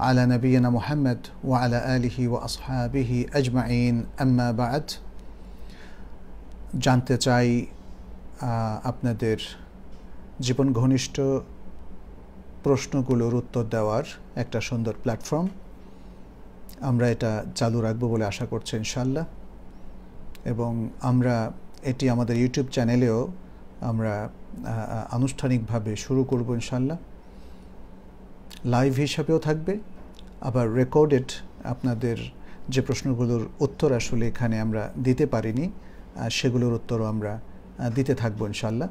على نبينا محمد وعلى آله وأصحابه أجمعين أما بعد জানতে চাই আপনাদের জীবন ঘনিষ্ঠ প্রশ্নগুলোর উত্তর দেওয়ার একটা সুন্দর প্ল্যাটফর্ম আমরা এটা চালু রাখবো বলে আশা করছি ইনশাল্লাহ এবং আমরা এটি আমাদের ইউটিউব চ্যানেলেও আমরা আনুষ্ঠানিকভাবে শুরু করব ইনশাল্লাহ লাইভ হিসাবেও থাকবে আবার রেকর্ডেড আপনাদের যে প্রশ্নগুলোর উত্তর আসলে এখানে আমরা দিতে পারিনি সেগুলোর উত্তরও আমরা দিতে থাকবো ইনশাল্লাহ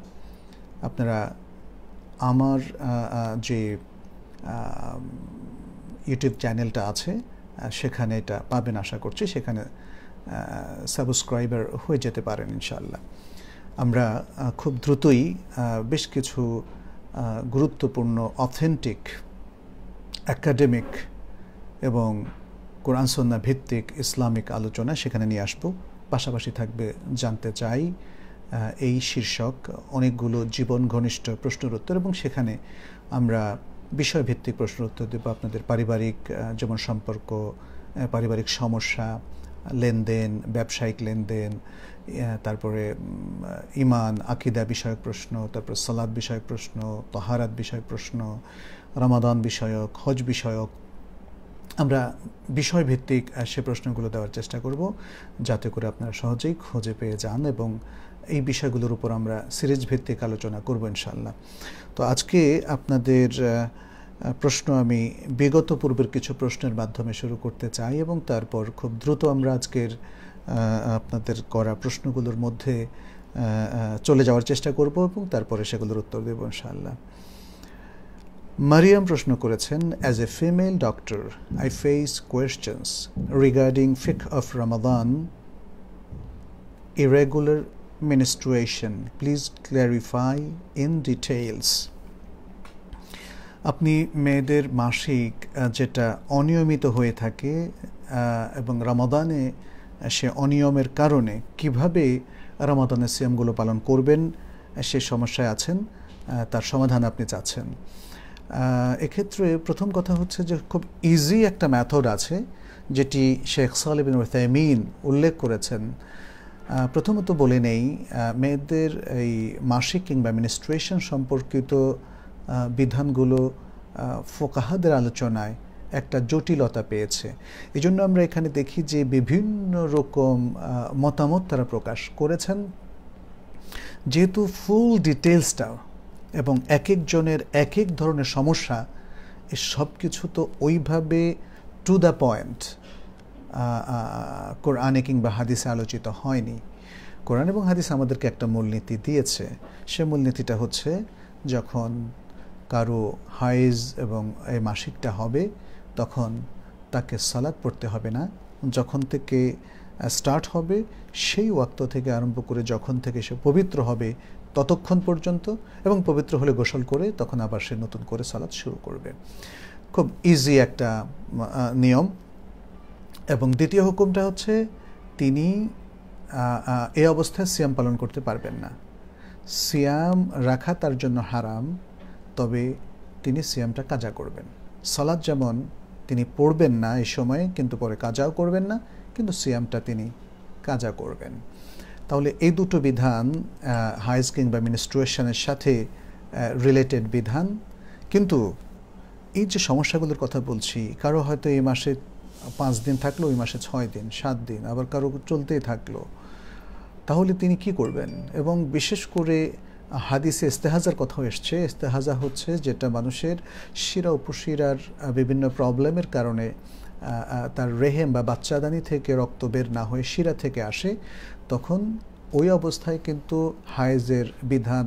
আপনারা আমার যে ইউটিউব চ্যানেলটা আছে সেখানে এটা পাবেন আশা করছি সেখানে সাবস্ক্রাইবার হয়ে যেতে পারেন ইনশাল্লাহ আমরা খুব দ্রুতই বেশ কিছু গুরুত্বপূর্ণ অথেন্টিক একাডেমিক এবং কোরআন সন্না ভিত্তিক ইসলামিক আলোচনা সেখানে নিয়ে আসবো পাশাপাশি থাকবে জানতে চাই এই শীর্ষক অনেকগুলো জীবন ঘনিষ্ঠ প্রশ্নের উত্তর এবং সেখানে আমরা বিষয়ভিত্তিক প্রশ্নের উত্তর দেবো আপনাদের পারিবারিক যেমন সম্পর্ক পারিবারিক সমস্যা লেনদেন ব্যবসায়িক লেনদেন তারপরে ইমান আকিদা বিষয়ক প্রশ্ন তারপর সালাদ বিষয়ক প্রশ্ন তহারাত বিষয়ক প্রশ্ন রমাদান বিষয়ক হজ বিষয়ক আমরা বিষয়ভিত্তিক সে প্রশ্নগুলো দেওয়ার চেষ্টা করব যাতে করে আপনারা সহজেই খুঁজে পেয়ে যান এবং এই বিষয়গুলোর উপর আমরা সিরিজ ভিত্তিক আলোচনা করব ইনশাল্লাহ তো আজকে আপনাদের প্রশ্ন আমি বিগত পূর্বের কিছু প্রশ্নের মাধ্যমে শুরু করতে চাই এবং তারপর খুব দ্রুত আমরা আজকের আপনাদের করা প্রশ্নগুলোর মধ্যে চলে যাওয়ার চেষ্টা করব এবং তারপরে সেগুলোর উত্তর দেব ইনশাআল্লাহ মারিয়াম প্রশ্ন করেছেন as a female doctor I face questions regarding ফিক of Ramadan irregular menstruation please clarify in details আপনি মেয়েদের মাসিক যেটা অনিয়মিত হয়ে থাকে এবং রামাদানে সে অনিয়মের কারণে কিভাবে রমাদানের সিএমগুলো পালন করবেন সে সমস্যায় আছেন তার সমাধান আপনি চাচ্ছেন এক্ষেত্রে প্রথম কথা হচ্ছে যে খুব ইজি একটা ম্যাথড আছে যেটি শেখ সালিবিন ওয়েথামিন উল্লেখ করেছেন প্রথমত বলে নেই মেয়েদের এই মাসিক কিংবা মিনিস্ট্রেশন সম্পর্কিত বিধানগুলো ফোকাহাদের আলোচনায় একটা জটিলতা পেয়েছে এই জন্য আমরা এখানে দেখি যে বিভিন্ন রকম মতামত তারা প্রকাশ করেছেন যেহেতু ফুল ডিটেলসটা এবং এক একজনের এক এক ধরনের সমস্যা এ সব কিছু তো ওইভাবে টু দ্য পয়েন্ট কোরআনে কিংবা হাদিসে আলোচিত হয়নি কোরআন এবং হাদিস আমাদেরকে একটা মূলনীতি দিয়েছে সে মূলনীতিটা হচ্ছে যখন কারো হাইজ এবং এই মাসিকটা হবে তখন তাকে সালাদ পড়তে হবে না যখন থেকে স্টার্ট হবে সেই ওয়াক্ত থেকে আরম্ভ করে যখন থেকে সে পবিত্র হবে ততক্ষণ পর্যন্ত এবং পবিত্র হলে গোসল করে তখন আবার সে নতুন করে সালাদ শুরু করবে খুব ইজি একটা নিয়ম এবং দ্বিতীয় হুকুমটা হচ্ছে তিনি এই অবস্থায় সিয়াম পালন করতে পারবেন না সিয়াম রাখা তার জন্য হারাম তবে তিনি সিয়ামটা কাজা করবেন সালাদ যেমন তিনি পড়বেন না এই সময়ে কিন্তু পরে কাজাও করবেন না কিন্তু সিয়ামটা তিনি কাজা করবেন তাহলে এই দুটো বিধান হাইজ কিংবা মিনিস্ট্রুয়েশনের সাথে রিলেটেড বিধান কিন্তু এই যে সমস্যাগুলোর কথা বলছি কারো হয়তো এই মাসে পাঁচ দিন থাকলো ওই মাসে ছয় দিন সাত দিন আবার কারো চলতেই থাকলো তাহলে তিনি কি করবেন এবং বিশেষ করে হাদিসে ইস্তেহাজার কথাও এসছে ইস্তেহাজা হচ্ছে যেটা মানুষের শিরা উপশিরার বিভিন্ন প্রবলেমের কারণে তার রেহেম বা বাচ্চাদানি থেকে রক্ত বের না হয়ে শিরা থেকে আসে তখন ওই অবস্থায় কিন্তু হায়েজের বিধান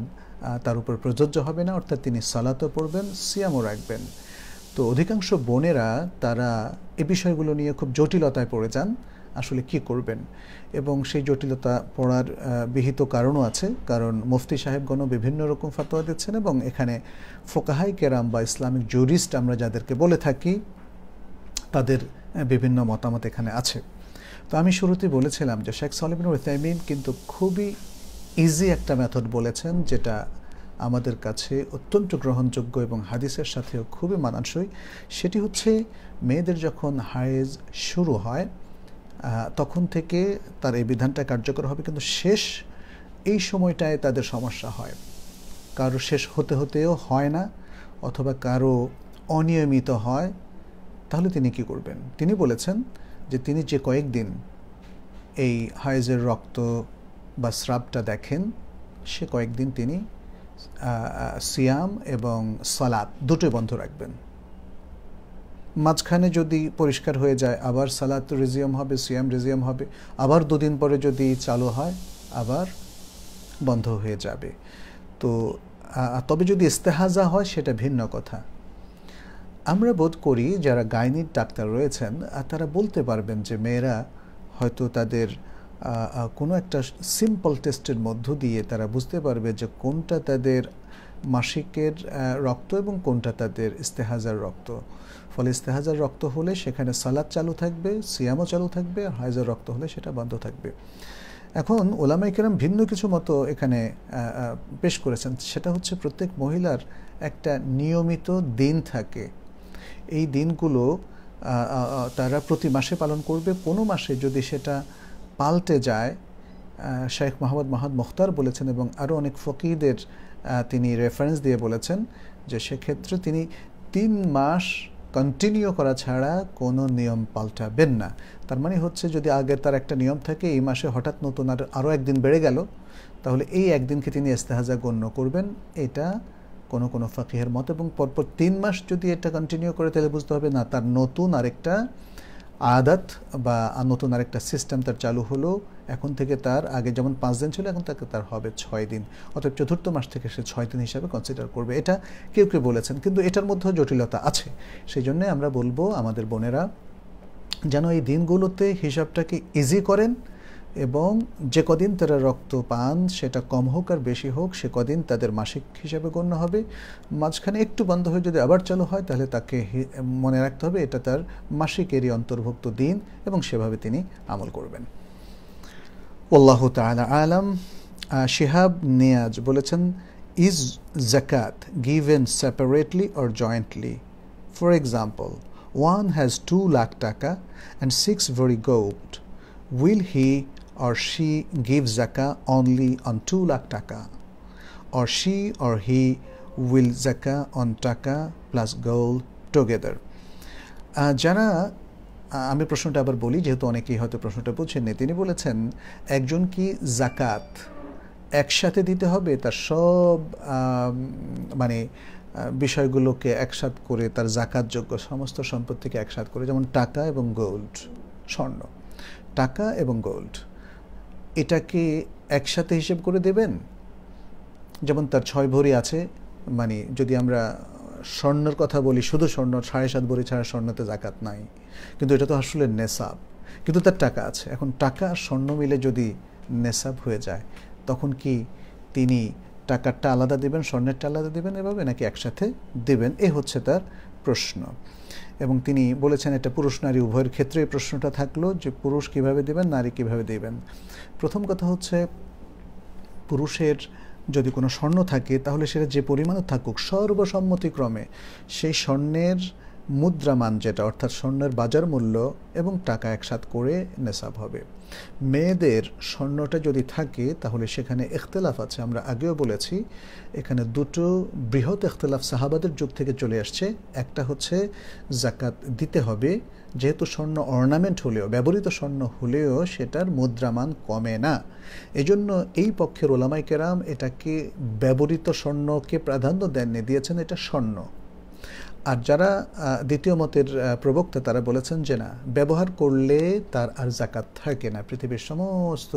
তার উপর প্রযোজ্য হবে না অর্থাৎ তিনি সালাতও পড়বেন সিয়ামও রাখবেন তো অধিকাংশ বোনেরা তারা এ বিষয়গুলো নিয়ে খুব জটিলতায় পড়ে যান আসলে কি করবেন এবং সেই জটিলতা পড়ার বিহিত কারণও আছে কারণ মুফতি সাহেবগণও বিভিন্ন রকম ফাতোয়া দিচ্ছেন এবং এখানে ফোকাহাই কেরাম বা ইসলামিক জুরিস্ট আমরা যাদেরকে বলে থাকি তাদের বিভিন্ন মতামত এখানে আছে তো আমি শুরুতে বলেছিলাম যে শেখ সলিমিন ওয়েথাইমিন কিন্তু খুবই ইজি একটা মেথড বলেছেন যেটা আমাদের কাছে অত্যন্ত গ্রহণযোগ্য এবং হাদিসের সাথেও খুবই মানানসই সেটি হচ্ছে মেয়েদের যখন হায়েজ শুরু হয় তখন থেকে তার এই বিধানটা কার্যকর হবে কিন্তু শেষ এই সময়টায় তাদের সমস্যা হয় কারো শেষ হতে হতেও হয় না অথবা কারো অনিয়মিত হয় তাহলে তিনি কি করবেন তিনি বলেছেন যে তিনি যে কয়েকদিন এই হায়েজের রক্ত বা স্রাবটা দেখেন সে কয়েকদিন তিনি সিয়াম এবং সালাদ দুটোই বন্ধ রাখবেন মাঝখানে যদি পরিষ্কার হয়ে যায় আবার সালাত রেজিয়াম হবে সিয়াম রেজিয়াম হবে আবার দুদিন পরে যদি চালু হয় আবার বন্ধ হয়ে যাবে তো তবে যদি ইস্তেহাজা হয় সেটা ভিন্ন কথা আমরা বোধ করি যারা গাইনির ডাক্তার রয়েছেন তারা বলতে পারবেন যে মেয়েরা হয়তো তাদের কোনো একটা সিম্পল টেস্টের মধ্য দিয়ে তারা বুঝতে পারবে যে কোনটা তাদের মাসিকের রক্ত এবং কোনটা তাদের ইস্তেহাজার রক্ত ফলে ইস্তেহাজার রক্ত হলে সেখানে সালাদ চালু থাকবে সিয়ামও চালু থাকবে আর হাইজার রক্ত হলে সেটা বন্ধ থাকবে এখন ওলামাইকেরাম ভিন্ন কিছু মতো এখানে পেশ করেছেন সেটা হচ্ছে প্রত্যেক মহিলার একটা নিয়মিত দিন থাকে এই দিনগুলো তারা প্রতি মাসে পালন করবে কোনো মাসে যদি সেটা পাল্টে যায় শেখ মোহাম্মদ মাহাদ মুখতার বলেছেন এবং আরও অনেক ফকিদের তিনি রেফারেন্স দিয়ে বলেছেন যে সেক্ষেত্রে তিনি তিন মাস কন্টিনিউ করা ছাড়া কোনো নিয়ম পাল্টাবেন না তার মানে হচ্ছে যদি আগের তার একটা নিয়ম থাকে এই মাসে হঠাৎ নতুন আর আরও একদিন বেড়ে গেল তাহলে এই একদিনকে তিনি এস্তেহাজা গণ্য করবেন এটা কোনো কোনো ফাঁকিহের মত এবং পরপর তিন মাস যদি এটা কন্টিনিউ করে তাহলে বুঝতে হবে না তার নতুন আরেকটা আদাত বা নতুন আরেকটা সিস্টেম তার চালু হলো এখন থেকে তার আগে যেমন পাঁচ দিন ছিল এখন তাকে তার হবে ছয় দিন অর্থাৎ চতুর্থ মাস থেকে সে ছয় দিন হিসাবে কনসিডার করবে এটা কেউ কেউ বলেছেন কিন্তু এটার মধ্যেও জটিলতা আছে সেই জন্যে আমরা বলবো আমাদের বোনেরা যেন এই দিনগুলোতে হিসাবটাকে ইজি করেন এবং যে কদিন তারা রক্ত পান সেটা কম হোক আর বেশি হোক সে কদিন তাদের মাসিক হিসাবে গণ্য হবে মাঝখানে একটু বন্ধ হয়ে যদি আবার চালু হয় তাহলে তাকে মনে রাখতে হবে এটা তার মাসিকেরই অন্তর্ভুক্ত দিন এবং সেভাবে তিনি আমল করবেন ওল্লাহ তালা আলাম শিহাব নিয়াজ বলেছেন ইজ জাকাত given separately or jointly for example one has two lakh taka and six ভেরি gold will he or she gives zakah only on 2 lakh taka, or she or he will zakah on taka plus gold together. যারা আমি প্রশ্নটা আবার বলি যেহেতু অনেকেই হয়তো প্রশ্নটা বুঝেননি তিনি বলেছেন একজন কি জাকাত একসাথে দিতে হবে তার সব মানে বিষয়গুলোকে একসাথ করে তার জাকাতযোগ্য সমস্ত সম্পত্তিকে একসাথ করে যেমন টাকা এবং গোল্ড স্বর্ণ টাকা এবং গোল্ড এটাকে একসাথে হিসেব করে দেবেন যেমন তার ছয় ভরি আছে মানে যদি আমরা স্বর্ণের কথা বলি শুধু স্বর্ণ সাড়ে সাত ভরি ছাড়া স্বর্ণতে জাকাত নাই কিন্তু এটা তো আসলে নেশাব কিন্তু তার টাকা আছে এখন টাকা আর স্বর্ণ মিলে যদি নেশাব হয়ে যায় তখন কি তিনি টাকারটা আলাদা দেবেন স্বর্ণেরটা আলাদা দেবেন এভাবে নাকি একসাথে দেবেন এ হচ্ছে তার প্রশ্ন এবং তিনি বলেছেন এটা পুরুষ নারী উভয়ের ক্ষেত্রে প্রশ্নটা থাকলো যে পুরুষ কিভাবে দেবেন নারী কিভাবে দেবেন প্রথম কথা হচ্ছে পুরুষের যদি কোনো স্বর্ণ থাকে তাহলে সেটা যে পরিমাণে থাকুক সর্বসম্মতিক্রমে সেই স্বর্ণের মুদ্রামান যেটা অর্থাৎ স্বর্ণের বাজার মূল্য এবং টাকা একসাথ করে নেশাব হবে মেয়েদের স্বর্ণটা যদি থাকে তাহলে সেখানে এখতেলাফ আছে আমরা আগেও বলেছি এখানে দুটো বৃহৎ এখতেলাফ সাহাবাদের যুগ থেকে চলে আসছে একটা হচ্ছে জাকাত দিতে হবে যেহেতু স্বর্ণ অর্নামেন্ট হলেও ব্যবহৃত স্বর্ণ হলেও সেটার মুদ্রামান কমে না এজন্য এই পক্ষের ওলামাই এটাকে ব্যবহৃত স্বর্ণকে প্রাধান্য দেননি দিয়েছেন এটা স্বর্ণ আর যারা দ্বিতীয় মতের প্রবক্তা তারা বলেছেন যে না ব্যবহার করলে তার আর জাকাত থাকে না পৃথিবীর সমস্ত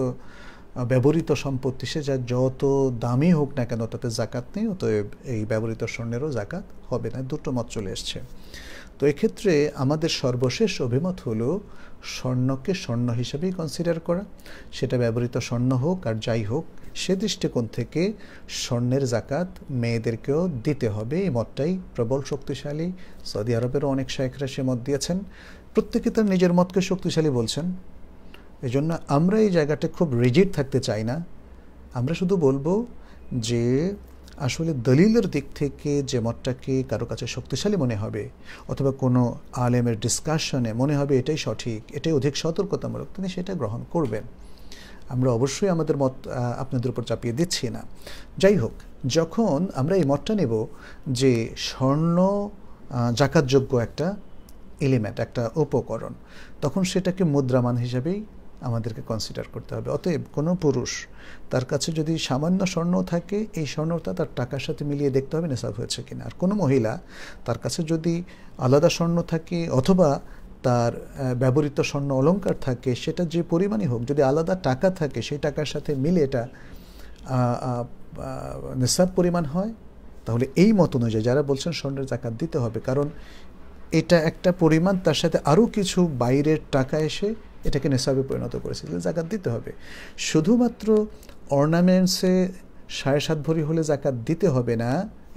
ব্যবহৃত সম্পত্তি সে যা যত দামি হোক না কেন তাতে জাকাত নেই অতএব এই ব্যবহৃত স্বর্ণেরও জাকাত হবে না দুটো মত চলে এসছে তো এক্ষেত্রে আমাদের সর্বশেষ অভিমত হলো স্বর্ণকে স্বর্ণ হিসেবেই কনসিডার করা সেটা ব্যবহৃত স্বর্ণ হোক আর যাই হোক সে দৃষ্টিকোণ থেকে স্বর্ণের জাকাত মেয়েদেরকেও দিতে হবে এই মতটাই প্রবল শক্তিশালী সৌদি আরবেরও অনেক শেখরা সে মত দিয়েছেন প্রত্যেকে তার নিজের মতকে শক্তিশালী বলছেন এই জন্য আমরা এই জায়গাটা খুব রিজিড থাকতে চাই না আমরা শুধু বলবো যে আসলে দলিলের দিক থেকে যে মতটাকে কারো কাছে শক্তিশালী মনে হবে অথবা কোনো আলেমের ডিসকাশনে মনে হবে এটাই সঠিক এটাই অধিক সতর্কতামূলক তিনি সেটা গ্রহণ করবেন আমরা অবশ্যই আমাদের মত আপনাদের উপর চাপিয়ে দিচ্ছি না যাই হোক যখন আমরা এই মতটা নেব যে স্বর্ণ জাকাতযোগ্য একটা এলিমেন্ট একটা উপকরণ তখন সেটাকে মুদ্রামান হিসাবেই আমাদেরকে কনসিডার করতে হবে অতএব কোনো পুরুষ তার কাছে যদি সামান্য স্বর্ণ থাকে এই স্বর্ণটা তার টাকার সাথে মিলিয়ে দেখতে হবে নেশাব হয়েছে কিনা আর কোনো মহিলা তার কাছে যদি আলাদা স্বর্ণ থাকে অথবা তার ব্যবহৃত স্বর্ণ অলঙ্কার থাকে সেটা যে পরিমাণই হোক যদি আলাদা টাকা থাকে সেই টাকার সাথে মিলে এটা নিঃসাব পরিমাণ হয় তাহলে এই মত অনুযায়ী যারা বলছেন স্বর্ণের জাকাত দিতে হবে কারণ এটা একটা পরিমাণ তার সাথে আরও কিছু বাইরের টাকা এসে এটাকে নেশাবে পরিণত করেছে জাকাত দিতে হবে শুধুমাত্র অর্নামেন্টসে সাড়ে সাত ভরি হলে জাকাত দিতে হবে না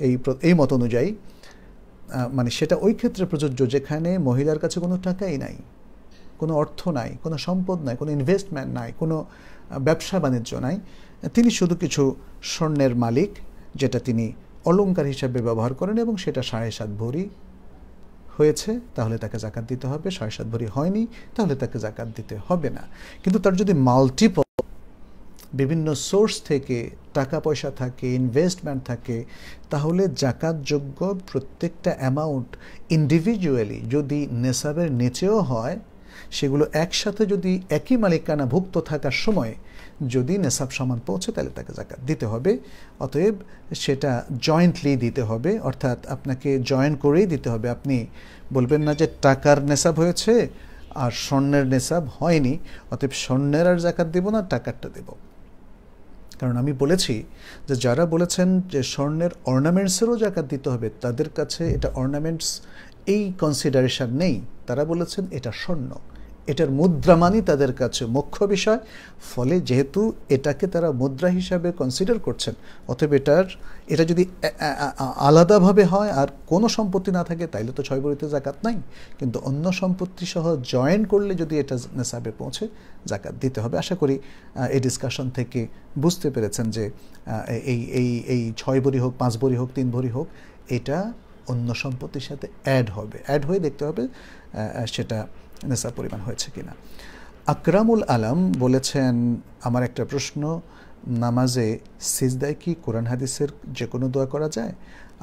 এই এই মত অনুযায়ী মানে সেটা ওই ক্ষেত্রে প্রযোজ্য যেখানে মহিলার কাছে কোনো টাকাই নাই কোনো অর্থ নাই কোনো সম্পদ নাই কোনো ইনভেস্টমেন্ট নাই কোনো ব্যবসা বাণিজ্য নাই তিনি শুধু কিছু স্বর্ণের মালিক যেটা তিনি অলঙ্কার হিসাবে ব্যবহার করেন এবং সেটা সাড়ে সাত ভরি হয়েছে তাহলে তাকে জাকাত দিতে হবে সাড়ে সাত ভরি হয়নি তাহলে তাকে জাকাত দিতে হবে না কিন্তু তার যদি মাল্টিপল বিভিন্ন সোর্স থেকে টাকা পয়সা থাকে ইনভেস্টমেন্ট থাকে তাহলে জাকাতযোগ্য প্রত্যেকটা অ্যামাউন্ট ইন্ডিভিজুয়ালি যদি নেশাবের নিচেও হয় সেগুলো একসাথে যদি একই মালিকানাভুক্ত থাকার সময় যদি নেশাব সমান পৌঁছে তাহলে তাকে জাকাত দিতে হবে অতএব সেটা জয়েন্টলি দিতে হবে অর্থাৎ আপনাকে জয়েন করেই দিতে হবে আপনি বলবেন না যে টাকার নেশাব হয়েছে আর স্বর্ণের নেশাব হয়নি অতএব স্বর্ণের আর জাকাত দেবো না টাকারটা দেবো কারণ আমি বলেছি যে যারা বলেছেন যে স্বর্ণের অর্নামেন্টসেরও জাকাত দিতে হবে তাদের কাছে এটা অর্নামেন্টস এই কনসিডারেশান নেই তারা বলেছেন এটা স্বর্ণ এটার মুদ্রা মানই তাদের কাছে মুখ্য বিষয় ফলে যেহেতু এটাকে তারা মুদ্রা হিসাবে কনসিডার করছেন অতএব এটার এটা যদি আলাদাভাবে হয় আর কোনো সম্পত্তি না থাকে তাইলে তো ছয় বড়িতে জাকাত নাই কিন্তু অন্য সম্পত্তি সহ জয়েন করলে যদি এটা নেশাবে পৌঁছে জাকাত দিতে হবে আশা করি এই ডিসকাশন থেকে বুঝতে পেরেছেন যে এই এই এই ছয় বড়ি হোক পাঁচ বড়ি হোক তিন ভরি হোক এটা অন্য সম্পত্তির সাথে অ্যাড হবে অ্যাড হয়ে দেখতে হবে সেটা নেশা পরিমাণ হয়েছে কিনা আকরামুল আলম বলেছেন আমার একটা প্রশ্ন নামাজে সিজদায় কি কোরআন হাদিসের যে কোনো দোয়া করা যায়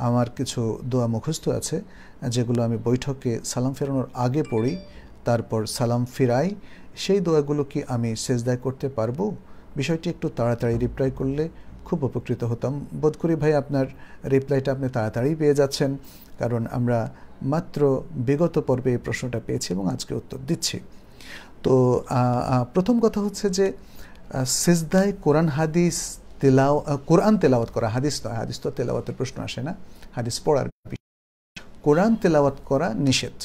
আমার কিছু দোয়া মুখস্থ আছে যেগুলো আমি বৈঠকে সালাম ফেরানোর আগে পড়ি তারপর সালাম ফিরাই সেই দোয়াগুলো কি আমি সেজদায় করতে পারবো বিষয়টি একটু তাড়াতাড়ি রিপ্লাই করলে খুব উপকৃত হতাম বোধ করি ভাই আপনার রিপ্লাইটা আপনি তাড়াতাড়ি পেয়ে যাচ্ছেন কারণ আমরা মাত্র বিগত পর্বে এই প্রশ্নটা পেয়েছি এবং আজকে উত্তর দিচ্ছি তো প্রথম কথা হচ্ছে যে সিজদায় কোরআন হাদিস তেলাও কোরআন তেলাওয়াত করা হাদিস তো হাদিস তো তেলাওয়াতের প্রশ্ন আসে না হাদিস পড়ার কোরআন তেলাওয়াত করা নিষেধ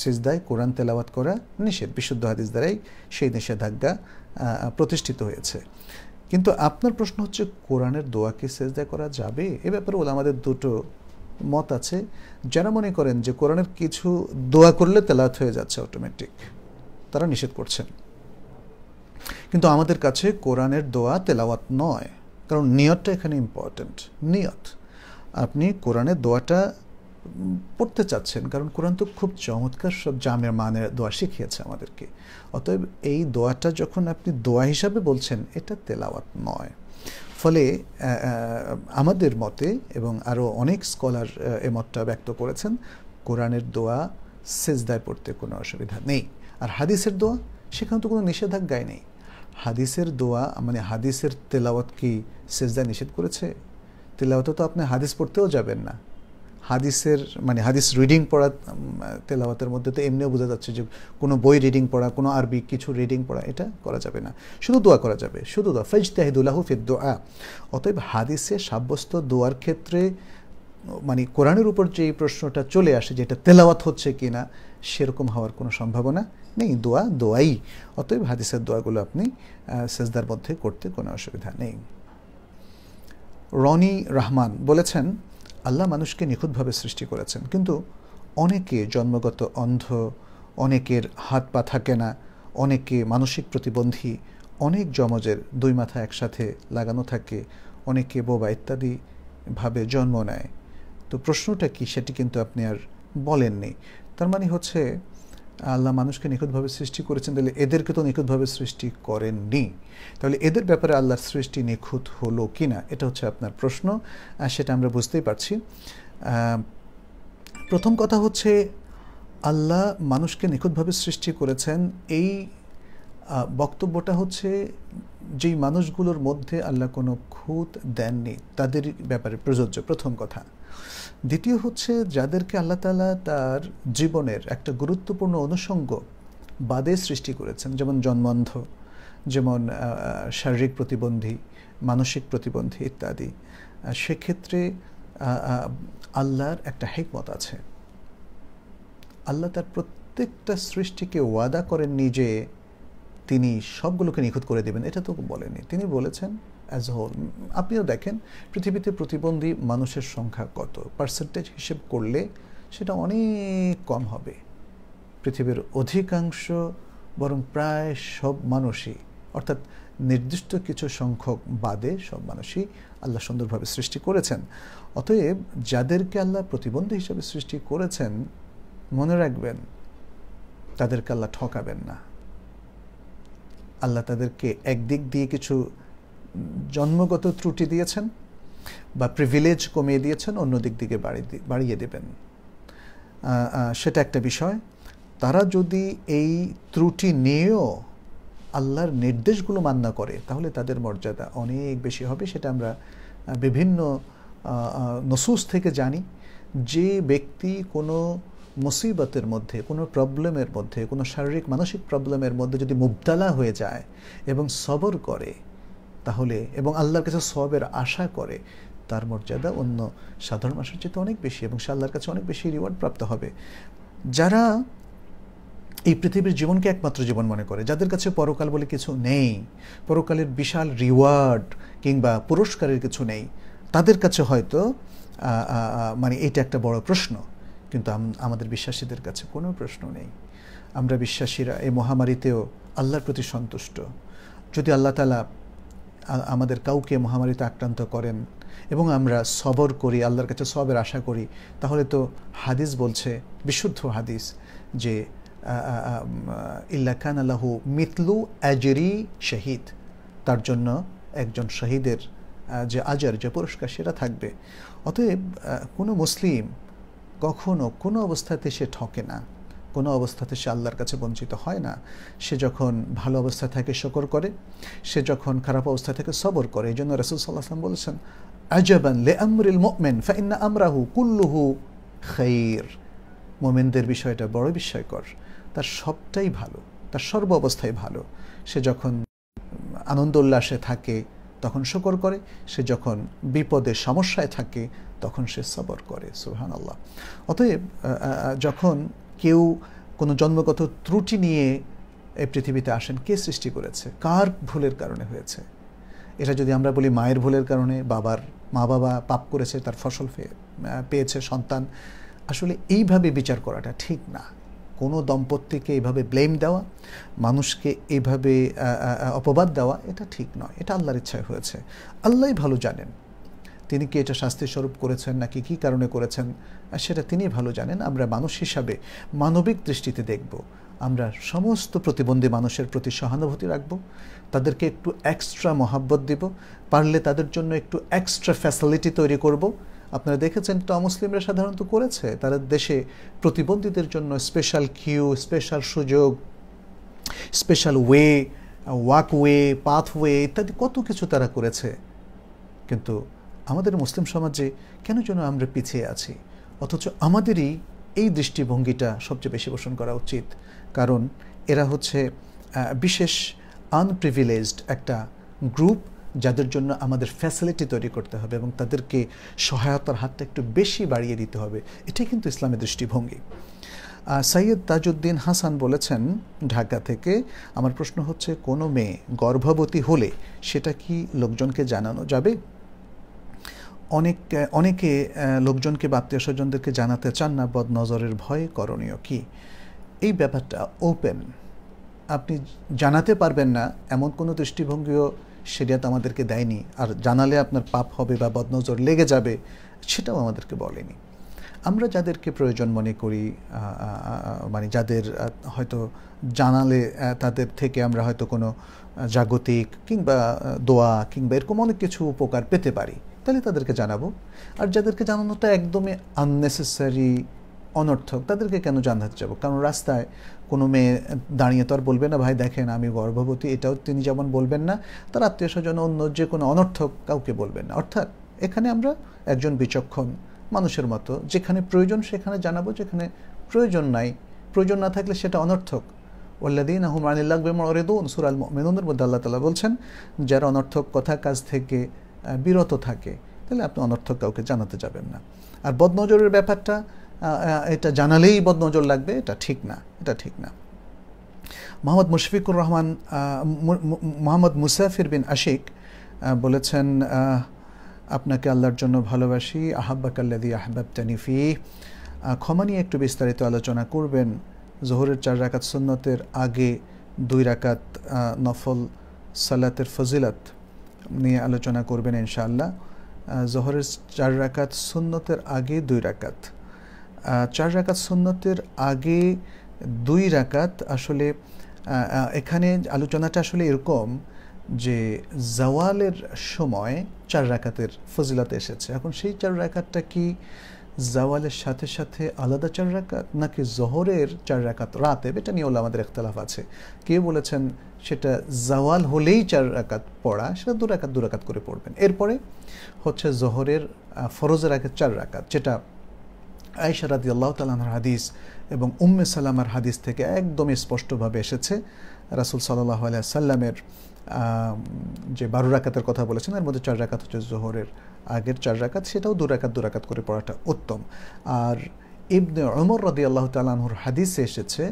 সিজদায় কোরআন তেলাওয়াত করা নিষেধ বিশুদ্ধ হাদিস দ্বারাই সেই নিষেধাজ্ঞা প্রতিষ্ঠিত হয়েছে কিন্তু আপনার প্রশ্ন হচ্ছে কোরআনের দোয়াকে সেজদায় করা যাবে এ ব্যাপারে ওলামাদের দুটো মত আছে যারা মনে করেন যে কোরআনের কিছু দোয়া করলে তেলাত হয়ে যাচ্ছে অটোমেটিক তারা নিষেধ করছেন কিন্তু আমাদের কাছে কোরআনের দোয়া তেলাওয়াত নয় কারণ নিয়তটা এখানে ইম্পর্ট্যান্ট নিয়ত আপনি কোরআনের দোয়াটা পড়তে চাচ্ছেন কারণ কোরআন তো খুব চমৎকার সব জামের মানের দোয়া শিখিয়েছে আমাদেরকে অতএব এই দোয়াটা যখন আপনি দোয়া হিসাবে বলছেন এটা তেলাওয়াত নয় ফলে আমাদের মতে এবং আরও অনেক স্কলার এমতটা ব্যক্ত করেছেন কোরআনের দোয়া সেজদায় পড়তে কোনো অসুবিধা নেই আর হাদিসের দোয়া সেখানে তো কোনো নিষেধাজ্ঞায় নেই হাদিসের দোয়া মানে হাদিসের তেলাওয়াত কি সেজদায় নিষেধ করেছে তেলাওয়াতে তো আপনি হাদিস পড়তেও যাবেন না হাদিসের মানে হাদিস রিডিং পড়া তেলাওয়াতের মধ্যে তো এমনিও বোঝা যাচ্ছে যে কোনো বই রিডিং পড়া কোনো আরবি কিছু রিডিং পড়া এটা করা যাবে না শুধু দোয়া করা যাবে শুধু দোয়া ফেজ তাহিদুল্লাহ ফেদ দোয়া অতএব হাদিসে সাব্যস্ত দোয়ার ক্ষেত্রে মানে কোরআনের উপর যে প্রশ্নটা চলে আসে যেটা তেলাওয়াত হচ্ছে কি না সেরকম হওয়ার কোনো সম্ভাবনা নেই দোয়া দোয়াই অতএব হাদিসের দোয়াগুলো আপনি সেজদার মধ্যে করতে কোনো অসুবিধা নেই রনি রহমান বলেছেন আল্লাহ মানুষকে নিখুঁতভাবে সৃষ্টি করেছেন কিন্তু অনেকে জন্মগত অন্ধ অনেকের হাত পা থাকে না অনেকে মানসিক প্রতিবন্ধী অনেক জমজের দুই মাথা একসাথে লাগানো থাকে অনেকে বোবা ইত্যাদি ভাবে জন্ম নেয় তো প্রশ্নটা কি সেটি কিন্তু আপনি আর বলেননি তার মানে হচ্ছে আল্লাহ মানুষকে নিখুঁতভাবে সৃষ্টি করেছেন তাহলে এদেরকে তো নিখুঁতভাবে সৃষ্টি করেননি তাহলে এদের ব্যাপারে আল্লাহর সৃষ্টি নিখুঁত হলো কি না এটা হচ্ছে আপনার প্রশ্ন আর সেটা আমরা বুঝতেই পারছি প্রথম কথা হচ্ছে আল্লাহ মানুষকে নিখুঁতভাবে সৃষ্টি করেছেন এই বক্তব্যটা হচ্ছে যেই মানুষগুলোর মধ্যে আল্লাহ কোনো খুঁত দেননি তাদের ব্যাপারে প্রযোজ্য প্রথম কথা দ্বিতীয় হচ্ছে যাদেরকে আল্লাহ তালা তার জীবনের একটা গুরুত্বপূর্ণ অনুষঙ্গ বাদে সৃষ্টি করেছেন যেমন জন্মন্ধ যেমন শারীরিক প্রতিবন্ধী মানসিক প্রতিবন্ধী ইত্যাদি সেক্ষেত্রে আল্লাহর একটা হেকমত আছে আল্লাহ তার প্রত্যেকটা সৃষ্টিকে ওয়াদা করেননি যে তিনি সবগুলোকে নিখুঁত করে দেবেন এটা তো বলেনি তিনি বলেছেন অ্যাজ হোল আপনিও দেখেন পৃথিবীতে প্রতিবন্ধী মানুষের সংখ্যা কত পার্সেন্টেজ হিসেব করলে সেটা অনেক কম হবে পৃথিবীর অধিকাংশ বরং প্রায় সব মানুষই অর্থাৎ নির্দিষ্ট কিছু সংখ্যক বাদে সব মানুষই আল্লাহ সুন্দরভাবে সৃষ্টি করেছেন অতএব যাদেরকে আল্লাহ প্রতিবন্ধী হিসাবে সৃষ্টি করেছেন মনে রাখবেন তাদেরকে আল্লাহ ঠকাবেন না আল্লাহ তাদেরকে একদিক দিয়ে কিছু জন্মগত ত্রুটি দিয়েছেন বা প্রিভিলেজ কমিয়ে দিয়েছেন অন্য দিক দিকে বাড়িয়ে দেবেন সেটা একটা বিষয় তারা যদি এই ত্রুটি নিয়েও আল্লাহর নির্দেশগুলো মান্য করে তাহলে তাদের মর্যাদা অনেক বেশি হবে সেটা আমরা বিভিন্ন নসুস থেকে জানি যে ব্যক্তি কোনো মুসিবতের মধ্যে কোনো প্রবলেমের মধ্যে কোনো শারীরিক মানসিক প্রবলেমের মধ্যে যদি মুবতালা হয়ে যায় এবং সবর করে তাহলে এবং আল্লাহর কাছে সবের আশা করে তার মর্যাদা অন্য সাধারণ মানুষের চেয়ে অনেক বেশি এবং সে আল্লাহর কাছে অনেক বেশি রিওয়ার্ড প্রাপ্ত হবে যারা এই পৃথিবীর জীবনকে একমাত্র জীবন মনে করে যাদের কাছে পরকাল বলে কিছু নেই পরকালের বিশাল রিওয়ার্ড কিংবা পুরস্কারের কিছু নেই তাদের কাছে হয়তো মানে এটা একটা বড় প্রশ্ন কিন্তু আমাদের বিশ্বাসীদের কাছে কোনো প্রশ্ন নেই আমরা বিশ্বাসীরা এই মহামারীতেও আল্লাহর প্রতি সন্তুষ্ট যদি আল্লাহ তালা আমাদের কাউকে মহামারীতে আক্রান্ত করেন এবং আমরা সবর করি আল্লাহর কাছে সবের আশা করি তাহলে তো হাদিস বলছে বিশুদ্ধ হাদিস যে ইল্লা খান আল্লাহ মিতলু অ্যাজেরি শহীদ তার জন্য একজন শহীদের যে আজার যে পুরস্কার সেটা থাকবে অতএব কোনো মুসলিম কখনো কোনো অবস্থাতে সে ঠকে না কোনো অবস্থাতে সে আল্লাহর কাছে বঞ্চিত হয় না সে যখন ভালো অবস্থা থাকে শকর করে সে যখন খারাপ অবস্থা থেকে সবর করে এই জন্য রসুল সাল্লাহাম বলেছেন আজবান লে আমরিল মোমেন ফাইন্না আমরাহু কুল্লুহু খৈর মোমেনদের বিষয়টা বড় বিস্ময়কর তার সবটাই ভালো তার সর্ব অবস্থায় ভালো সে যখন আনন্দ উল্লাসে থাকে তখন শকর করে সে যখন বিপদে সমস্যায় থাকে তখন সে সবর করে সুহান আল্লাহ অতএব যখন কেউ কোনো জন্মগত ত্রুটি নিয়ে এই পৃথিবীতে আসেন কে সৃষ্টি করেছে কার ভুলের কারণে হয়েছে এটা যদি আমরা বলি মায়ের ভুলের কারণে বাবার মা বাবা পাপ করেছে তার ফসল পেয়েছে সন্তান আসলে এইভাবে বিচার করাটা ঠিক না কোনো দম্পতিকে এইভাবে ব্লেম দেওয়া মানুষকে এইভাবে অপবাদ দেওয়া এটা ঠিক নয় এটা আল্লাহর ইচ্ছায় হয়েছে আল্লাহ ভালো জানেন তিনি কি এটা শাস্তিস্বরূপ করেছেন নাকি কি কারণে করেছেন সেটা তিনি ভালো জানেন আমরা মানুষ হিসাবে মানবিক দৃষ্টিতে দেখব আমরা সমস্ত প্রতিবন্ধী মানুষের প্রতি সহানুভূতি রাখব তাদেরকে একটু এক্সট্রা মহাব্বত দিব পারলে তাদের জন্য একটু এক্সট্রা ফ্যাসিলিটি তৈরি করব আপনারা দেখেছেন তো অমুসলিমরা সাধারণত করেছে তারা দেশে প্রতিবন্ধীদের জন্য স্পেশাল কিউ স্পেশাল সুযোগ স্পেশাল ওয়ে ওয়াকওয়ে পাথওয়ে ইত্যাদি কত কিছু তারা করেছে কিন্তু আমাদের মুসলিম সমাজে কেন যেন আমরা পিছিয়ে আছি অথচ আমাদেরই এই দৃষ্টিভঙ্গিটা সবচেয়ে বেশি পোষণ করা উচিত কারণ এরা হচ্ছে বিশেষ আনপ্রিভিলেজড একটা গ্রুপ যাদের জন্য আমাদের ফ্যাসিলিটি তৈরি করতে হবে এবং তাদেরকে সহায়তার হাতটা একটু বেশি বাড়িয়ে দিতে হবে এটাই কিন্তু ইসলামের দৃষ্টিভঙ্গি সৈয়দ তাজউদ্দিন হাসান বলেছেন ঢাকা থেকে আমার প্রশ্ন হচ্ছে কোনো মেয়ে গর্ভবতী হলে সেটা কি লোকজনকে জানানো যাবে অনেক অনেকে লোকজনকে বা আত্মীয় স্বজনদেরকে জানাতে চান না বদ নজরের ভয়ে করণীয় কি এই ব্যাপারটা ওপেন আপনি জানাতে পারবেন না এমন কোনো দৃষ্টিভঙ্গিও সেরিয়াত আমাদেরকে দেয়নি আর জানালে আপনার পাপ হবে বা বদনজর লেগে যাবে সেটাও আমাদেরকে বলেনি আমরা যাদেরকে প্রয়োজন মনে করি মানে যাদের হয়তো জানালে তাদের থেকে আমরা হয়তো কোনো জাগতিক কিংবা দোয়া কিংবা এরকম অনেক কিছু উপকার পেতে পারি তাহলে তাদেরকে জানাবো আর যাদেরকে জানানোটা একদমই আননেসেসারি অনর্থক তাদেরকে কেন জানাতে যাবো কারণ রাস্তায় কোনো মেয়ে দাঁড়িয়ে তো আর বলবে না ভাই দেখেন আমি গর্ভবতী এটাও তিনি যেমন বলবেন না তার আত্মীয় স্বজন অন্য যে কোনো অনর্থক কাউকে বলবেন না অর্থাৎ এখানে আমরা একজন বিচক্ষণ মানুষের মতো যেখানে প্রয়োজন সেখানে জানাবো যেখানে প্রয়োজন নাই প্রয়োজন না থাকলে সেটা অনর্থক ওল্লাদিন আহমানিল্লাহ বেমরেদুন সুরাল মেনুনের মধ্যে আল্লাহ তালা বলছেন যারা অনর্থক কথা কাজ থেকে বিরত থাকে তাহলে আপনি অনর্থক কাউকে জানাতে যাবেন না আর বদনজরের ব্যাপারটা এটা জানালেই বদনজর লাগবে এটা ঠিক না এটা ঠিক না মোহাম্মদ মুশফিকুর রহমান মোহাম্মদ মুসাফির বিন আশিক বলেছেন আপনাকে আল্লাহর জন্য ভালোবাসি আহাব্বা কাল্লাদি আহবাব তানিফি ক্ষমা নিয়ে একটু বিস্তারিত আলোচনা করবেন জোহরের চার রাকাত সুন্নতের আগে দুই রাকাত নফল সালাতের ফজিলত নিয়ে আলোচনা করবেন ইনশাআল্লাহ জহরের চার রাকাত সুন্নতের আগে দুই রাকাত চার রাকাত সুন্নতের আগে দুই রাকাত আসলে এখানে আলোচনাটা আসলে এরকম যে জওয়ালের সময় চার রাকাতের ফজিলত এসেছে এখন সেই চার রাকাতটা কি জাওয়ালের সাথে সাথে আলাদা চার রাকাত নাকি জহরের চার রাকাত রাতে এটা নিয়ে আমাদের একতলাফ আছে কে বলেছেন সেটা জাওয়াল হলেই চার রাকাত পড়া সেটা দু রাকাত দু রাকাত করে পড়বেন এরপরে হচ্ছে জহরের ফরজের আগে চার রাকাত যেটা আয়সা রাদি আল্লাহ তালাহার হাদিস এবং উম্মে সাল্লামার হাদিস থেকে একদমই স্পষ্টভাবে এসেছে রাসুল সাল্লাহ আলিয়া সাল্লামের যে বারো রাকাতের কথা বলেছেন এর মধ্যে চার রাকাত হচ্ছে জোহরের আগের চার রাকাত সেটাও দু রাকাত দু রাকাত করে পড়াটা উত্তম আর ইবনে অমর রদি আল্লাহ তালাহুর হাদিসে এসেছে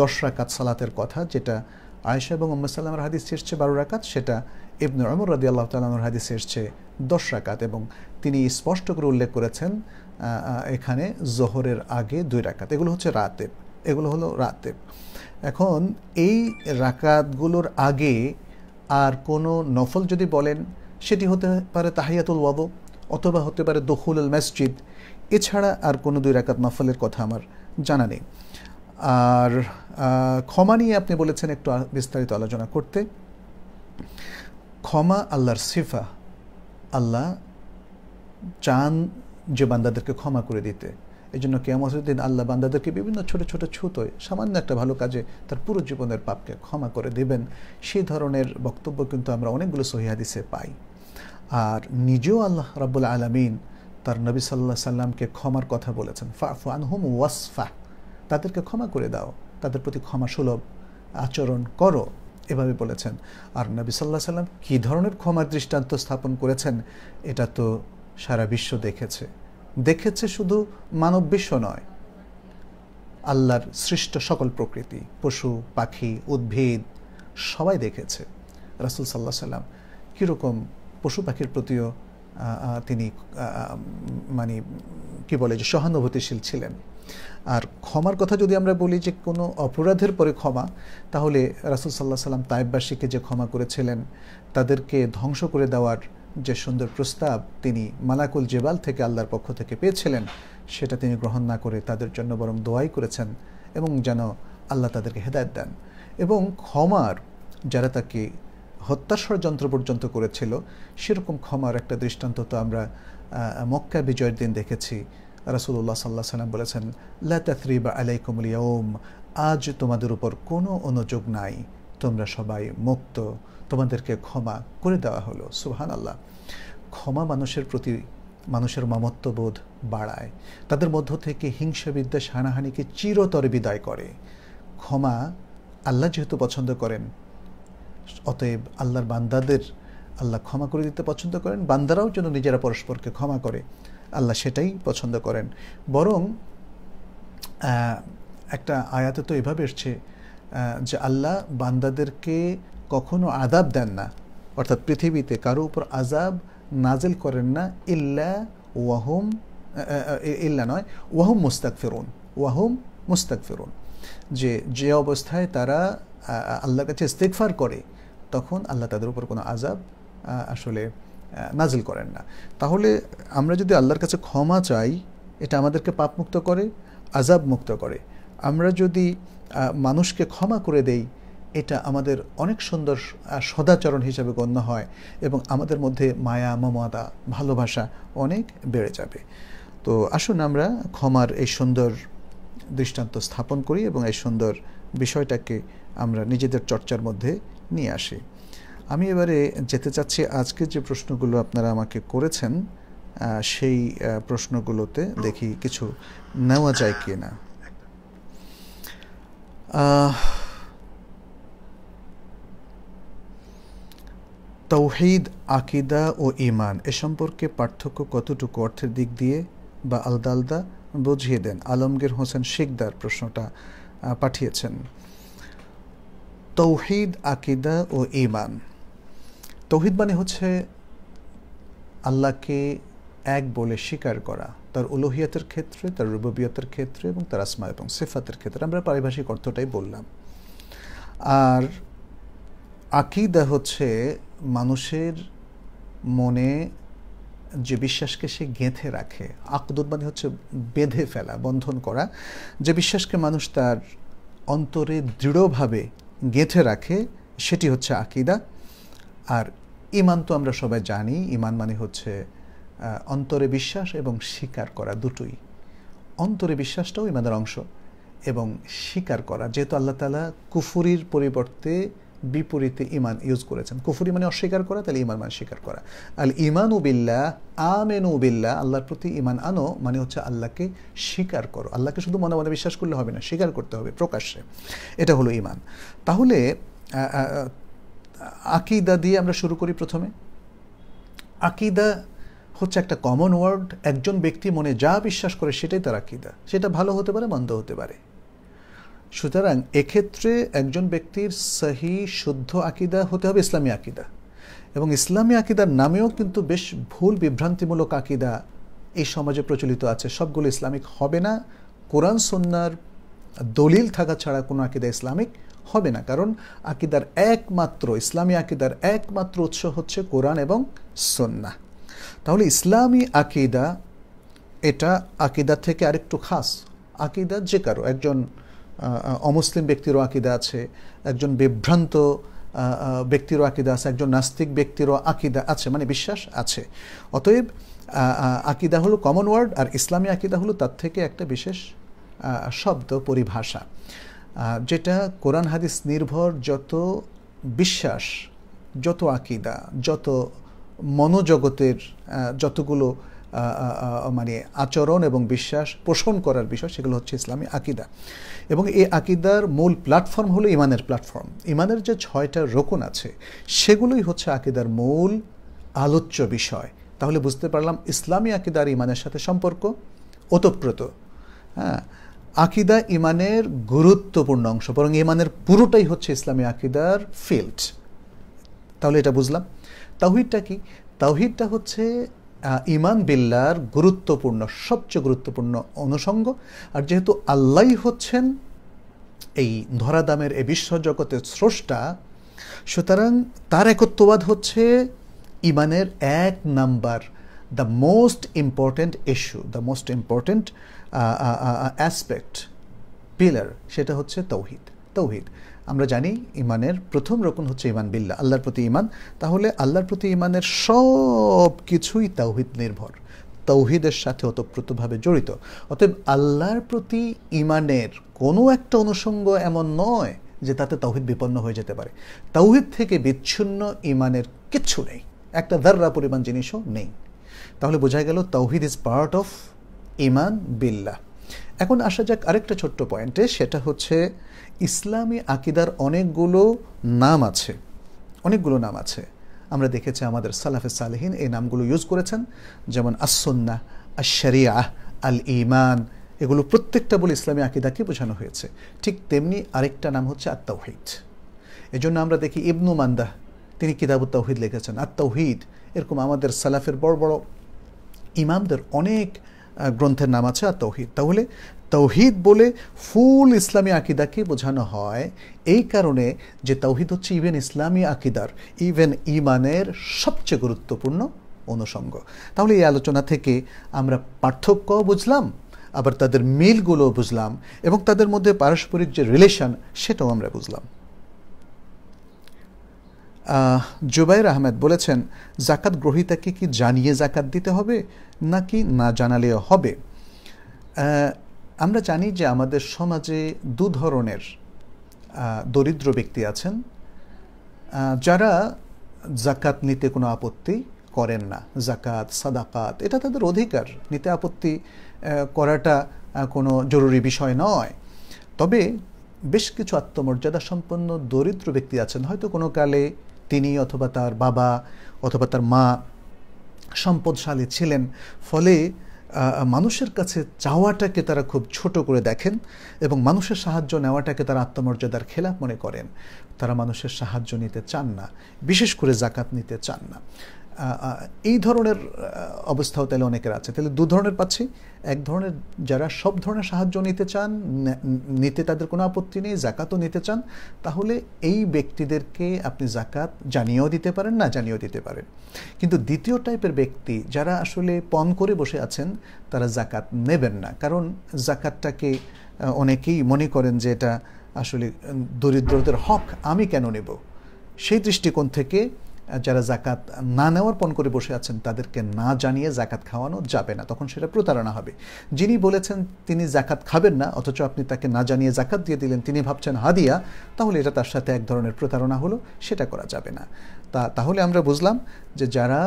দশ রাকাত সালাতের কথা যেটা আয়েশা এবং উম্মা সাল্লামর হাদিস এসছে বারো রাকাত সেটা ইবনে অমর রদি আল্লাহ তালাহুর হাদিস এসছে দশ রাকাত এবং তিনি স্পষ্ট করে উল্লেখ করেছেন এখানে জোহরের আগে দুই রাকাত এগুলো হচ্ছে রাতেব এগুলো হলো রাতেব এখন এই রাকাতগুলোর আগে আর কোনো নফল যদি বলেন সেটি হতে পারে তাহিয়াতুল ওয়াদ অথবা হতে পারে দখুলুল মসজিদ এছাড়া আর কোনো দুই রাকাত নফলের কথা আমার জানা নেই আর ক্ষমা নিয়ে আপনি বলেছেন একটু বিস্তারিত আলোচনা করতে ক্ষমা আল্লাহর সিফা আল্লাহ চান যে বান্দাদেরকে ক্ষমা করে দিতে এই জন্য কেয়ামতের উদ্দিন আল্লাহ বান্দাদেরকে বিভিন্ন ছোট ছোট ছুতোয় সামান্য একটা ভালো কাজে তার পুরো জীবনের পাপকে ক্ষমা করে দেবেন সেই ধরনের বক্তব্য কিন্তু আমরা অনেকগুলো দিছে পাই আর নিজেও আল্লাহ রাবুল আলমিন তার নবী সাল্লাহ সাল্লামকে ক্ষমার কথা বলেছেন ফাফু আনহুম ওয়াসফা তাদেরকে ক্ষমা করে দাও তাদের প্রতি ক্ষমা সুলভ আচরণ করো এভাবে বলেছেন আর নবী সাল্লাহ সাল্লাম কী ধরনের ক্ষমার দৃষ্টান্ত স্থাপন করেছেন এটা তো সারা বিশ্ব দেখেছে দেখেছে শুধু মানব বিশ্ব নয় আল্লাহর সৃষ্ট সকল প্রকৃতি পশু পাখি উদ্ভিদ সবাই দেখেছে রাসুল সাল্লাহ সাল্লাম কীরকম পশু পাখির প্রতিও তিনি মানে কি বলে যে সহানুভূতিশীল ছিলেন আর ক্ষমার কথা যদি আমরা বলি যে কোনো অপরাধের পরে ক্ষমা তাহলে রাসুল সাল্লাহ সাল্লাম তায়েববাসীকে যে ক্ষমা করেছিলেন তাদেরকে ধ্বংস করে দেওয়ার যে সুন্দর প্রস্তাব তিনি মালাকুল জেবাল থেকে আল্লাহর পক্ষ থেকে পেয়েছিলেন সেটা তিনি গ্রহণ না করে তাদের জন্য বরং দোয়াই করেছেন এবং যেন আল্লাহ তাদেরকে হেদায়ত দেন এবং ক্ষমার যারা তাকে হত্যা ষড়যন্ত্র পর্যন্ত করেছিল সেরকম ক্ষমার একটা দৃষ্টান্ত তো আমরা মক্কা বিজয়ের দিন দেখেছি রাসুল্লাহ সাল্লাহ সাল্লাম বলেছেন লি বা আলাইকুমুল ইয়ম আজ তোমাদের উপর কোনো অনুযোগ নাই তোমরা সবাই মুক্ত তোমাদেরকে ক্ষমা করে দেওয়া হলো সুহান আল্লাহ ক্ষমা মানুষের প্রতি মানুষের মমত্ববোধ বাড়ায় তাদের মধ্য থেকে হিংসা বিদ্বেষ হানাহানিকে চিরতরে বিদায় করে ক্ষমা আল্লাহ যেহেতু পছন্দ করেন অতএব আল্লাহর বান্দাদের আল্লাহ ক্ষমা করে দিতে পছন্দ করেন বান্দারাও যেন নিজেরা পরস্পরকে ক্ষমা করে আল্লাহ সেটাই পছন্দ করেন বরং একটা আয়াতে তো এভাবে এসছে যে আল্লাহ বান্দাদেরকে কখনো আদাব দেন না অর্থাৎ পৃথিবীতে কারো উপর আজাব নাজেল করেন না ইল্লা ওয়াহুম ইল্লা নয় ওয়াহুম মুস্তাক ফেরুন ওয়াহুম মুস্তাক ফেরুন যে যে অবস্থায় তারা আল্লাহর কাছে ইস্তেকফার করে তখন আল্লাহ তাদের উপর কোনো আজাব আসলে নাজিল করেন না তাহলে আমরা যদি আল্লাহর কাছে ক্ষমা চাই এটা আমাদেরকে পাপমুক্ত করে আজাব মুক্ত করে আমরা যদি মানুষকে ক্ষমা করে দেই এটা আমাদের অনেক সুন্দর সদাচরণ হিসাবে গণ্য হয় এবং আমাদের মধ্যে মায়া মমতা ভালোবাসা অনেক বেড়ে যাবে তো আসুন আমরা ক্ষমার এই সুন্দর দৃষ্টান্ত স্থাপন করি এবং এই সুন্দর বিষয়টাকে আমরা নিজেদের চর্চার মধ্যে নিয়ে আসি আমি এবারে যেতে চাচ্ছি আজকে যে প্রশ্নগুলো আপনারা আমাকে করেছেন সেই প্রশ্নগুলোতে দেখি কিছু নেওয়া যায় কি না তৌহিদ আকিদা ও ইমান এ সম্পর্কে পার্থক্য কতটুকু অর্থের দিক দিয়ে বা আলাদা আলাদা বুঝিয়ে দেন আলমগীর হোসেন শিকদার প্রশ্নটা পাঠিয়েছেন তৌহিদ আকিদা ও ইমান তৌহিদ মানে হচ্ছে আল্লাহকে এক বলে স্বীকার করা তার উলোহিয়াতের ক্ষেত্রে তার রুববিয়তের ক্ষেত্রে এবং তার আসমা এবং সেফাতের ক্ষেত্রে আমরা পারিভাষিক অর্থটাই বললাম আর আকিদা হচ্ছে মানুষের মনে যে বিশ্বাসকে সে গেঁথে রাখে আকদুদ মানে হচ্ছে বেঁধে ফেলা বন্ধন করা যে বিশ্বাসকে মানুষ তার অন্তরে দৃঢ়ভাবে গেঁথে রাখে সেটি হচ্ছে আকিদা আর ইমান তো আমরা সবাই জানি ইমান মানে হচ্ছে অন্তরে বিশ্বাস এবং স্বীকার করা দুটোই অন্তরে বিশ্বাসটাও ইমানের অংশ এবং স্বীকার করা যেহেতু আল্লাহ তালা কুফুরির পরিবর্তে বিপরীতে ইমান ইউজ করেছেন কুফুরি মানে অস্বীকার করা তাহলে ইমান মানে স্বীকার করা আল ইমান উবিল্লা আমেনু বিল্লা আল্লাহর প্রতি ইমান আনো মানে হচ্ছে আল্লাহকে স্বীকার করো আল্লাহকে শুধু মনে মনে বিশ্বাস করলে হবে না স্বীকার করতে হবে প্রকাশ্যে এটা হলো ইমান তাহলে আকিদা দিয়ে আমরা শুরু করি প্রথমে আকিদা হচ্ছে একটা কমন ওয়ার্ড একজন ব্যক্তি মনে যা বিশ্বাস করে সেটাই তার আকিদা সেটা ভালো হতে পারে মন্দ হতে পারে সুতরাং এক্ষেত্রে একজন ব্যক্তির সহি শুদ্ধ আকিদা হতে হবে ইসলামী আকিদা এবং ইসলামী আকিদার নামেও কিন্তু বেশ ভুল বিভ্রান্তিমূলক আকিদা এই সমাজে প্রচলিত আছে সবগুলো ইসলামিক হবে না কোরআন সন্ন্যার দলিল থাকা ছাড়া কোনো আকিদা ইসলামিক হবে না কারণ আকিদার একমাত্র ইসলামী আকিদার একমাত্র উৎস হচ্ছে কোরআন এবং সন্না তাহলে ইসলামী আকিদা এটা আকিদা থেকে আরেকটু খাস আকিদা যে কারো একজন অমুসলিম ব্যক্তিরও আকিদা আছে একজন বিভ্রান্ত ব্যক্তিরও আকিদা আছে একজন নাস্তিক ব্যক্তিরও আকিদা আছে মানে বিশ্বাস আছে অতএব আকিদা হলো কমন ওয়ার্ড আর ইসলামী আকিদা হলো তার থেকে একটা বিশেষ শব্দ পরিভাষা যেটা কোরআন হাদিস নির্ভর যত বিশ্বাস যত আকিদা যত মনোজগতের যতগুলো মানে আচরণ এবং বিশ্বাস পোষণ করার বিষয় সেগুলো হচ্ছে ইসলামী আকিদা এবং এই আকিদার মূল প্ল্যাটফর্ম হলো ইমানের প্ল্যাটফর্ম ইমানের যে ছয়টা রোকন আছে সেগুলোই হচ্ছে আকিদার মূল আলোচ্য বিষয় তাহলে বুঝতে পারলাম ইসলামী আকিদার ইমানের সাথে সম্পর্ক ওতপ্রোত হ্যাঁ আকিদা ইমানের গুরুত্বপূর্ণ অংশ বরং ইমানের পুরোটাই হচ্ছে ইসলামী আকিদার ফিল্ড তাহলে এটা বুঝলাম তাহিদটা কি তাহিদটা হচ্ছে ইমান বিল্লার গুরুত্বপূর্ণ সবচেয়ে গুরুত্বপূর্ণ অনুষঙ্গ আর যেহেতু আল্লাহ হচ্ছেন এই ধরাদামের এ বিশ্বজগতের স্রষ্টা সুতরাং তার একত্ববাদ হচ্ছে ইমানের এক number the most important issue the most important aspect pillar সেটা হচ্ছে তৌহিদ তৌহিদ আমরা জানি ইমানের প্রথম রকম হচ্ছে ইমান বিল্লা আল্লাহর প্রতি ইমান তাহলে আল্লাহর প্রতি ইমানের সব কিছুই তাওহিদ নির্ভর তৌহিদের সাথে অতপ্রতভাবে জড়িত অতএব আল্লাহর প্রতি ইমানের কোনো একটা অনুষঙ্গ এমন নয় যে তাতে তৌহিদ বিপন্ন হয়ে যেতে পারে তৌহিদ থেকে বিচ্ছিন্ন ইমানের কিচ্ছু নেই একটা দাররা পরিমাণ জিনিসও নেই তাহলে বোঝা গেল তৌহিদ ইজ পার্ট অফ ইমান বিল্লাহ এখন আসা যাক আরেকটা ছোট্ট পয়েন্টে সেটা হচ্ছে ইসলামী আকিদার অনেকগুলো নাম আছে অনেকগুলো নাম আছে আমরা দেখেছি আমাদের সালাফে সালেহীন এই নামগুলো ইউজ করেছেন যেমন আসন্না আশরিয়া আল ইমান এগুলো প্রত্যেকটা বলে ইসলামী আকিদাকে বোঝানো হয়েছে ঠিক তেমনি আরেকটা নাম হচ্ছে আত্মাউহিদ এজন্য আমরা দেখি ইবনু মান্দা তিনি কিতাবুত্তাহিদ লিখেছেন আত্মাউহিদ এরকম আমাদের সালাফের বড় বড় ইমামদের অনেক গ্রন্থের নাম আছে আর তৌহিদ তাহলে তৌহিদ বলে ফুল ইসলামী আকিদাকে বোঝানো হয় এই কারণে যে তৌহিদ হচ্ছে ইভেন ইসলামী আকিদার ইভেন ইমানের সবচেয়ে গুরুত্বপূর্ণ অনুষঙ্গ তাহলে এই আলোচনা থেকে আমরা পার্থক্য বুঝলাম আবার তাদের মিলগুলো বুঝলাম এবং তাদের মধ্যে পারস্পরিক যে রিলেশন সেটাও আমরা বুঝলাম জুবাইর আহমেদ বলেছেন জাকাত গ্রহীতাকে কি জানিয়ে জাকাত দিতে হবে নাকি না জানালেও হবে আমরা জানি যে আমাদের সমাজে দু ধরনের দরিদ্র ব্যক্তি আছেন যারা জাকাত নিতে কোনো আপত্তি করেন না জাকাত সাদাকাত এটা তাদের অধিকার নিতে আপত্তি করাটা কোনো জরুরি বিষয় নয় তবে বেশ কিছু আত্মমর্যাদা সম্পন্ন দরিদ্র ব্যক্তি আছেন হয়তো কোনো কালে তিনি অথবা তার বাবা অথবা তার মা সম্পদশালী ছিলেন ফলে মানুষের কাছে চাওয়াটাকে তারা খুব ছোট করে দেখেন এবং মানুষের সাহায্য নেওয়াটাকে তারা আত্মমর্যাদার খেলাপ মনে করেন তারা মানুষের সাহায্য নিতে চান না বিশেষ করে জাকাত নিতে চান না এই ধরনের অবস্থাও তাহলে অনেকের আছে তাহলে দু ধরনের পাচ্ছি এক ধরনের যারা সব ধরনের সাহায্য নিতে চান নিতে তাদের কোনো আপত্তি নেই জাকাতও নিতে চান তাহলে এই ব্যক্তিদেরকে আপনি জাকাত জানিয়েও দিতে পারেন না জানিয়েও দিতে পারেন কিন্তু দ্বিতীয় টাইপের ব্যক্তি যারা আসলে পণ করে বসে আছেন তারা জাকাত নেবেন না কারণ জাকাতটাকে অনেকেই মনে করেন যে এটা আসলে দরিদ্রদের হক আমি কেন নেব সেই দৃষ্টিকোণ থেকে যারা জাকাত না নেওয়ার পণ করে বসে আছেন তাদেরকে না জানিয়ে জাকাত খাওয়ানো যাবে না তখন সেটা প্রতারণা হবে যিনি বলেছেন তিনি জাকাত খাবেন না অথচ আপনি তাকে না জানিয়ে জাকাত দিয়ে দিলেন তিনি ভাবছেন হাদিয়া তাহলে এটা তার সাথে এক ধরনের প্রতারণা হলো সেটা করা যাবে না তা তাহলে আমরা বুঝলাম যে যারা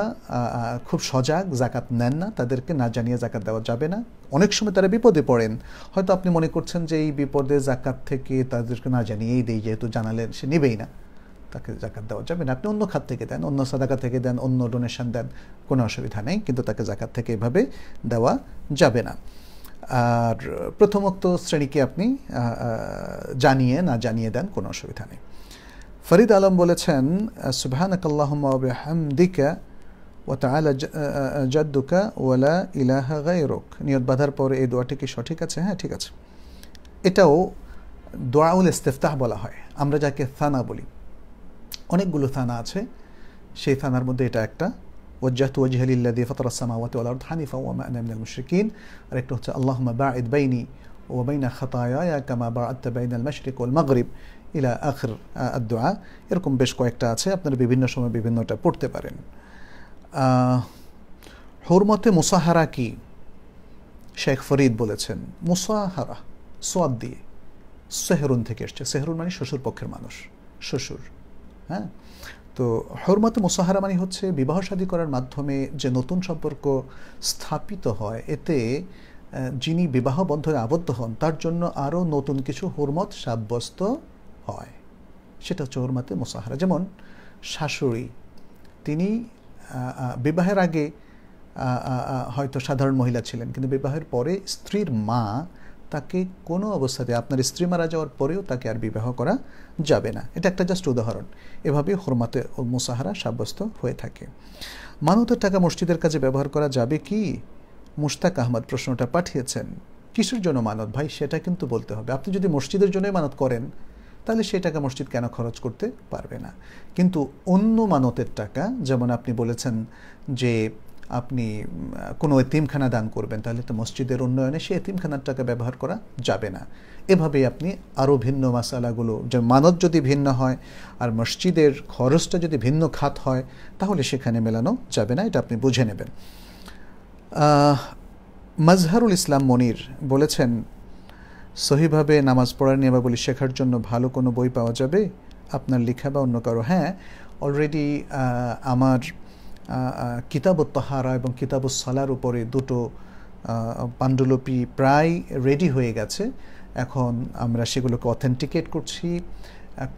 খুব সজাগ জাকাত নেন না তাদেরকে না জানিয়ে জাকাত দেওয়া যাবে না অনেক সময় তারা বিপদে পড়েন হয়তো আপনি মনে করছেন যে এই বিপদে জাকাত থেকে তাদেরকে না জানিয়েই দেই যেহেতু জানালেন সে নেবেই না তাকে জাকাত দেওয়া যাবে না আপনি অন্য খাত থেকে দেন অন্য সাদাকা থেকে দেন অন্য ডোনেশন দেন কোনো অসুবিধা নেই কিন্তু তাকে জাকাত থেকে এভাবে দেওয়া যাবে না আর প্রথমোক্ত শ্রেণীকে আপনি জানিয়ে না জানিয়ে দেন কোনো অসুবিধা নেই ফরিদ আলম বলেছেন সুবাহিকা ও জাদ্দুকা ওয়ালা নিয়ত বাঁধার পরে এই দোয়াটি কি সঠিক আছে হ্যাঁ ঠিক আছে এটাও দোয়াউল ইস্তেফতাহ বলা হয় আমরা যাকে থানা বলি অনেকগুলো থানা আছে সেই থানার মধ্যে এটা একটা ওয়াজ্জাহতু ওয়াজহালিল্লা দিয়ে ফতর আসসামাওয়াতি ওয়াল আরদ হানিফা ওয়ামা মা আনা মিনাল মুশরিকিন আর একটা হচ্ছে আল্লাহুম্মা ইদ বাইনি ও বাইনা খাতায়ায়া কামা বাআদতা বাইনাল মাশরিক ওয়াল মাগরিব ইলা আখর আদ এরকম বেশ কয়েকটা আছে আপনারা বিভিন্ন সময় বিভিন্নটা পড়তে পারেন হুরমতে মুসাহারা কি শেখ ফরিদ বলেছেন মুসাহারা সোয়াদ দিয়ে সেহরুন থেকে এসছে সেহরুন মানে শ্বশুর পক্ষের মানুষ শ্বশুর হ্যাঁ তো হরমত মুসাহারা মানে হচ্ছে বিবাহ শাদী করার মাধ্যমে যে নতুন সম্পর্ক স্থাপিত হয় এতে যিনি বিবাহ বন্ধনে আবদ্ধ হন তার জন্য আরও নতুন কিছু হরমত সাব্যস্ত হয় সেটা হচ্ছে হরমাতে মুসাহারা যেমন শাশুড়ি তিনি বিবাহের আগে হয়তো সাধারণ মহিলা ছিলেন কিন্তু বিবাহের পরে স্ত্রীর মা তাকে কোনো অবস্থাতে আপনার স্ত্রী মারা যাওয়ার পরেও তাকে আর বিবাহ করা যাবে না এটা একটা জাস্ট উদাহরণ এভাবে হরমাতে মুসাহারা সাব্যস্ত হয়ে থাকে মানতের টাকা মসজিদের কাছে ব্যবহার করা যাবে কি মুশতাক আহমদ প্রশ্নটা পাঠিয়েছেন কিসের জন্য মানত ভাই সেটা কিন্তু বলতে হবে আপনি যদি মসজিদের জন্যই মানত করেন তাহলে সেই টাকা মসজিদ কেন খরচ করতে পারবে না কিন্তু অন্য মানতের টাকা যেমন আপনি বলেছেন যে আপনি কোনো এতিমখানা দান করবেন তাহলে তো মসজিদের উন্নয়নে সে এতিমখানার টাকা ব্যবহার করা যাবে না এভাবে আপনি আরও ভিন্ন মাসালাগুলো যে মানত যদি ভিন্ন হয় আর মসজিদের খরচটা যদি ভিন্ন খাত হয় তাহলে সেখানে মেলানো যাবে না এটা আপনি বুঝে নেবেন মাজহারুল ইসলাম মনির বলেছেন সহিভাবে নামাজ পড়ার নিয়মাবলী শেখার জন্য ভালো কোনো বই পাওয়া যাবে আপনার লেখা বা অন্য কারো হ্যাঁ অলরেডি আমার কিতাব তাহারা এবং কিতাব সালার উপরে দুটো পাণ্ডুলিপি প্রায় রেডি হয়ে গেছে এখন আমরা সেগুলোকে অথেন্টিকেট করছি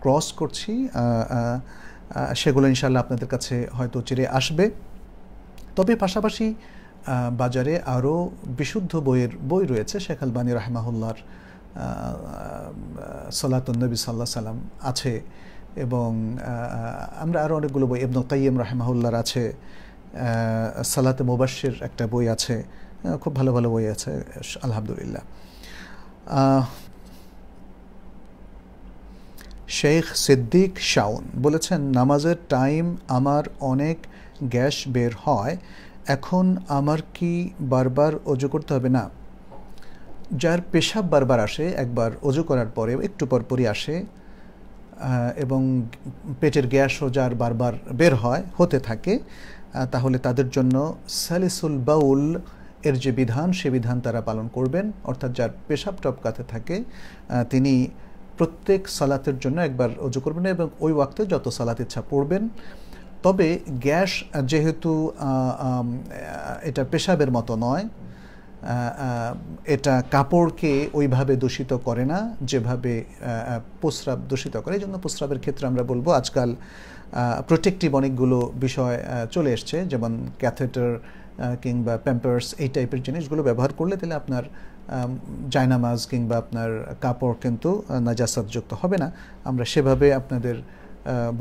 ক্রস করছি সেগুলো ইনশাল্লাহ আপনাদের কাছে হয়তো চিরে আসবে তবে পাশাপাশি বাজারে আরও বিশুদ্ধ বইয়ের বই রয়েছে শেখ আলবানী রাহমাহুল্লার সলাতুন্নবী সাল্লাহ সাল্লাম আছে এবং আমরা আরও অনেকগুলো বই এবন তাইম রাহেমাহুল্লার আছে সালাতে মুবাসের একটা বই আছে খুব ভালো ভালো বই আছে আলহামদুলিল্লাহ শেখ সিদ্দিক শাউন বলেছেন নামাজের টাইম আমার অনেক গ্যাস বের হয় এখন আমার কি বারবার অজু করতে হবে না যার পেশাব বারবার আসে একবার অজু করার পরে একটু পরপরই আসে এবং পেটের গ্যাসও যার বারবার বের হয় হতে থাকে তাহলে তাদের জন্য স্যালিসুল বাউল এর যে বিধান সে বিধান তারা পালন করবেন অর্থাৎ যার পেশাব টপকাতে থাকে তিনি প্রত্যেক সালাতের জন্য একবার অজু করবেন এবং ওই ওয়াক্তে যত সালাত ইচ্ছা পড়বেন তবে গ্যাস যেহেতু এটা পেশাবের মতো নয় এটা কাপড়কে ওইভাবে দূষিত করে না যেভাবে প্রস্রাব দূষিত করে এই জন্য প্রস্রাবের ক্ষেত্রে আমরা বলবো আজকাল প্রোটেক্টিভ অনেকগুলো বিষয় চলে এসছে যেমন ক্যাথেটার কিংবা প্যাম্পার্স এই টাইপের জিনিসগুলো ব্যবহার করলে তাহলে আপনার জায়নামাজ কিংবা আপনার কাপড় কিন্তু যুক্ত হবে না আমরা সেভাবে আপনাদের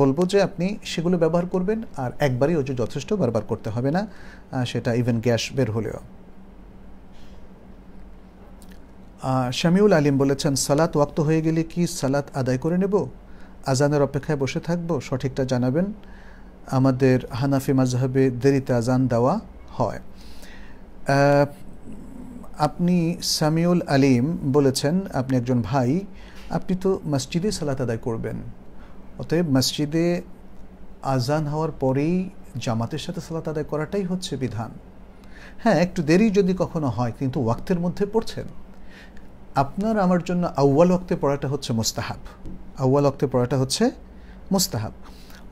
বলবো যে আপনি সেগুলো ব্যবহার করবেন আর একবারই ওজু যথেষ্ট বারবার করতে হবে না সেটা ইভেন গ্যাস বের হলেও শামিউল আলিম বলেছেন সালাত ওয়াক্ত হয়ে গেলে কি সালাত আদায় করে নেব আজানের অপেক্ষায় বসে থাকব সঠিকটা জানাবেন আমাদের হানাফি মাজহাবে দেরিতে আজান দেওয়া হয় আপনি সামিউল আলিম বলেছেন আপনি একজন ভাই আপনি তো মসজিদে সালাত আদায় করবেন অতএব মসজিদে আজান হওয়ার পরেই জামাতের সাথে সালাত আদায় করাটাই হচ্ছে বিধান হ্যাঁ একটু দেরি যদি কখনো হয় কিন্তু ওয়াক্তের মধ্যে পড়ছেন আপনার আমার জন্য আউ্য়াল অক্তে পড়াটা হচ্ছে মোস্তাহাব আউ্য়াল অক্তে পড়াটা হচ্ছে মোস্তাহাব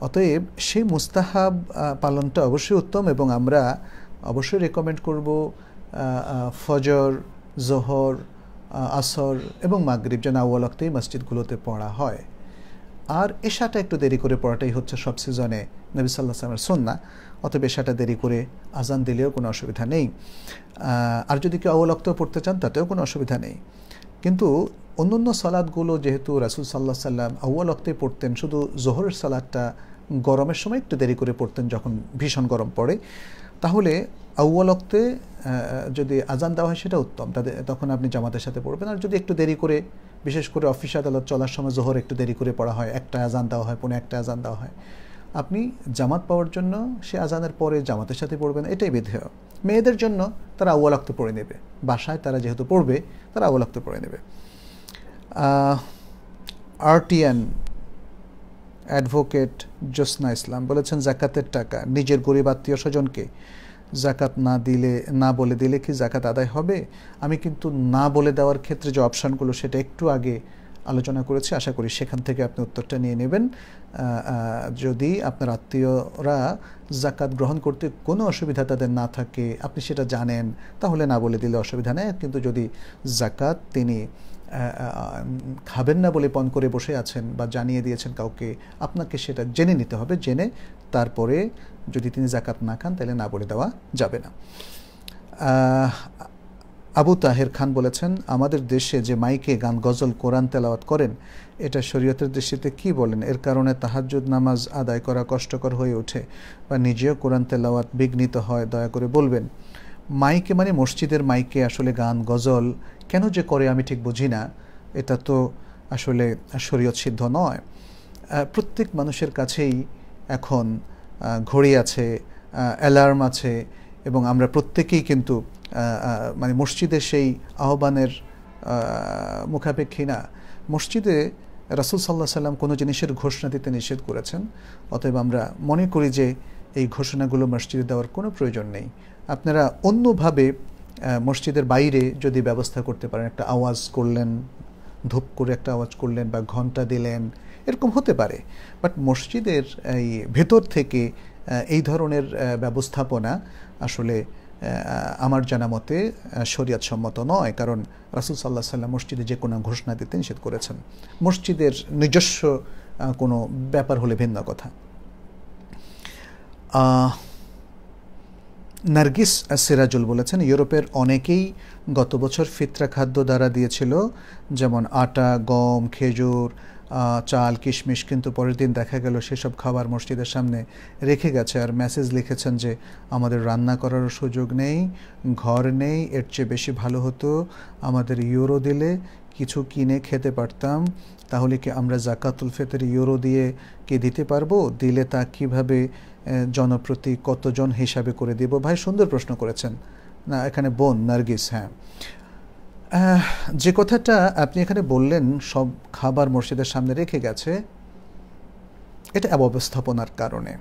অতএব সেই মোস্তাহাব পালনটা অবশ্যই উত্তম এবং আমরা অবশ্যই রেকমেন্ড করব ফজর জোহর আসর এবং মাগরীব যেন আউ্য়াল অক্তেই মসজিদগুলোতে পড়া হয় আর এশাটা একটু দেরি করে পড়াটাই হচ্ছে সব সিজনে নবী সাল্লাহ সালামের সন্না অতএব এশাটা দেরি করে আজান দিলেও কোনো অসুবিধা নেই আর যদি কেউ অবলক্ত পড়তে চান তাতেও কোনো অসুবিধা নেই কিন্তু অন্য অন্য সালাদগুলো যেহেতু রাসুল সাল্লাহ সাল্লাম আউ্য়াল অক্তে পড়তেন শুধু জোহরের সালাদটা গরমের সময় একটু দেরি করে পড়তেন যখন ভীষণ গরম পড়ে তাহলে আউ্য়াল অক্তে যদি আজান দেওয়া হয় সেটা উত্তম তাদের তখন আপনি জামাতের সাথে পড়বেন আর যদি একটু দেরি করে বিশেষ করে অফিস আদালত চলার সময় জোহর একটু দেরি করে পড়া হয় একটা আজান দেওয়া হয় পনেরো একটা আজান দেওয়া হয় আপনি জামাত পাওয়ার জন্য সে আজানের পরে জামাতের সাথে পড়বেন এটাই বিধেয় মেয়েদের জন্য তারা অবলক্ত পড়ে নেবে বাসায় তারা যেহেতু পড়বে তারা অবলক্ত পড়ে নেবে আরটিএন অ্যাডভোকেট জোসনা ইসলাম বলেছেন জাকাতের টাকা নিজের গরিব আত্মীয় স্বজনকে জাকাত না দিলে না বলে দিলে কি জাকাত আদায় হবে আমি কিন্তু না বলে দেওয়ার ক্ষেত্রে যে অপশানগুলো সেটা একটু আগে আলোচনা করেছি আশা করি সেখান থেকে আপনি উত্তরটা নিয়ে নেবেন যদি আপনার আত্মীয়রা জাকাত গ্রহণ করতে কোনো অসুবিধা তাদের না থাকে আপনি সেটা জানেন তাহলে না বলে দিলে অসুবিধা নেই কিন্তু যদি জাকাত তিনি খাবেন না বলে পণ করে বসে আছেন বা জানিয়ে দিয়েছেন কাউকে আপনাকে সেটা জেনে নিতে হবে জেনে তারপরে যদি তিনি জাকাত না খান তাহলে না বলে দেওয়া যাবে না আবু তাহের খান বলেছেন আমাদের দেশে যে মাইকে গান গজল কোরআন তেলাওয়াত করেন এটা শরীয়তের দৃষ্টিতে কি বলেন এর কারণে তাহাজ্জুদ নামাজ আদায় করা কষ্টকর হয়ে ওঠে বা নিজেও কোরআন তেলাওয়াত বিঘ্নিত হয় দয়া করে বলবেন মাইকে মানে মসজিদের মাইকে আসলে গান গজল কেন যে করে আমি ঠিক বুঝি না এটা তো আসলে শরীয়ত সিদ্ধ নয় প্রত্যেক মানুষের কাছেই এখন ঘড়ি আছে অ্যালার্ম আছে এবং আমরা প্রত্যেকেই কিন্তু মানে মসজিদের সেই আহ্বানের মুখাপেক্ষী না মসজিদে রাসুল সাল্লাহ সাল্লাম কোনো জিনিসের ঘোষণা দিতে নিষেধ করেছেন অতএব আমরা মনে করি যে এই ঘোষণাগুলো মসজিদে দেওয়ার কোনো প্রয়োজন নেই আপনারা অন্যভাবে মসজিদের বাইরে যদি ব্যবস্থা করতে পারেন একটা আওয়াজ করলেন ধূপ করে একটা আওয়াজ করলেন বা ঘন্টা দিলেন এরকম হতে পারে বাট মসজিদের এই ভেতর থেকে এই ধরনের ব্যবস্থাপনা আসলে আমার জানা মতে সম্মত নয় কারণ রাসুল সাল্লাহ সাল্লাম মসজিদে যে কোনো ঘোষণা দিতেন নিষেধ করেছেন মসজিদের নিজস্ব কোনো ব্যাপার হলে ভিন্ন কথা নার্গিস সিরাজুল বলেছেন ইউরোপের অনেকেই গত বছর ফিতরা খাদ্য দ্বারা দিয়েছিল যেমন আটা গম খেজুর চাল কিশমিশ কিন্তু পরের দিন দেখা গেল সেসব খাবার মসজিদের সামনে রেখে গেছে আর মেসেজ লিখেছেন যে আমাদের রান্না করারও সুযোগ নেই ঘর নেই এর চেয়ে বেশি ভালো হতো আমাদের ইউরো দিলে কিছু কিনে খেতে পারতাম তাহলে কি আমরা জাকাতুল ফেতের ইউরো দিয়ে কি দিতে পারবো দিলে তা কিভাবে জনপ্রতি কতজন হিসাবে করে দেব ভাই সুন্দর প্রশ্ন করেছেন না এখানে বোন নার্গিস হ্যাঁ যে কথাটা আপনি এখানে বললেন সব খাবার মসজিদের সামনে রেখে গেছে এটা অব্যবস্থাপনার কারণে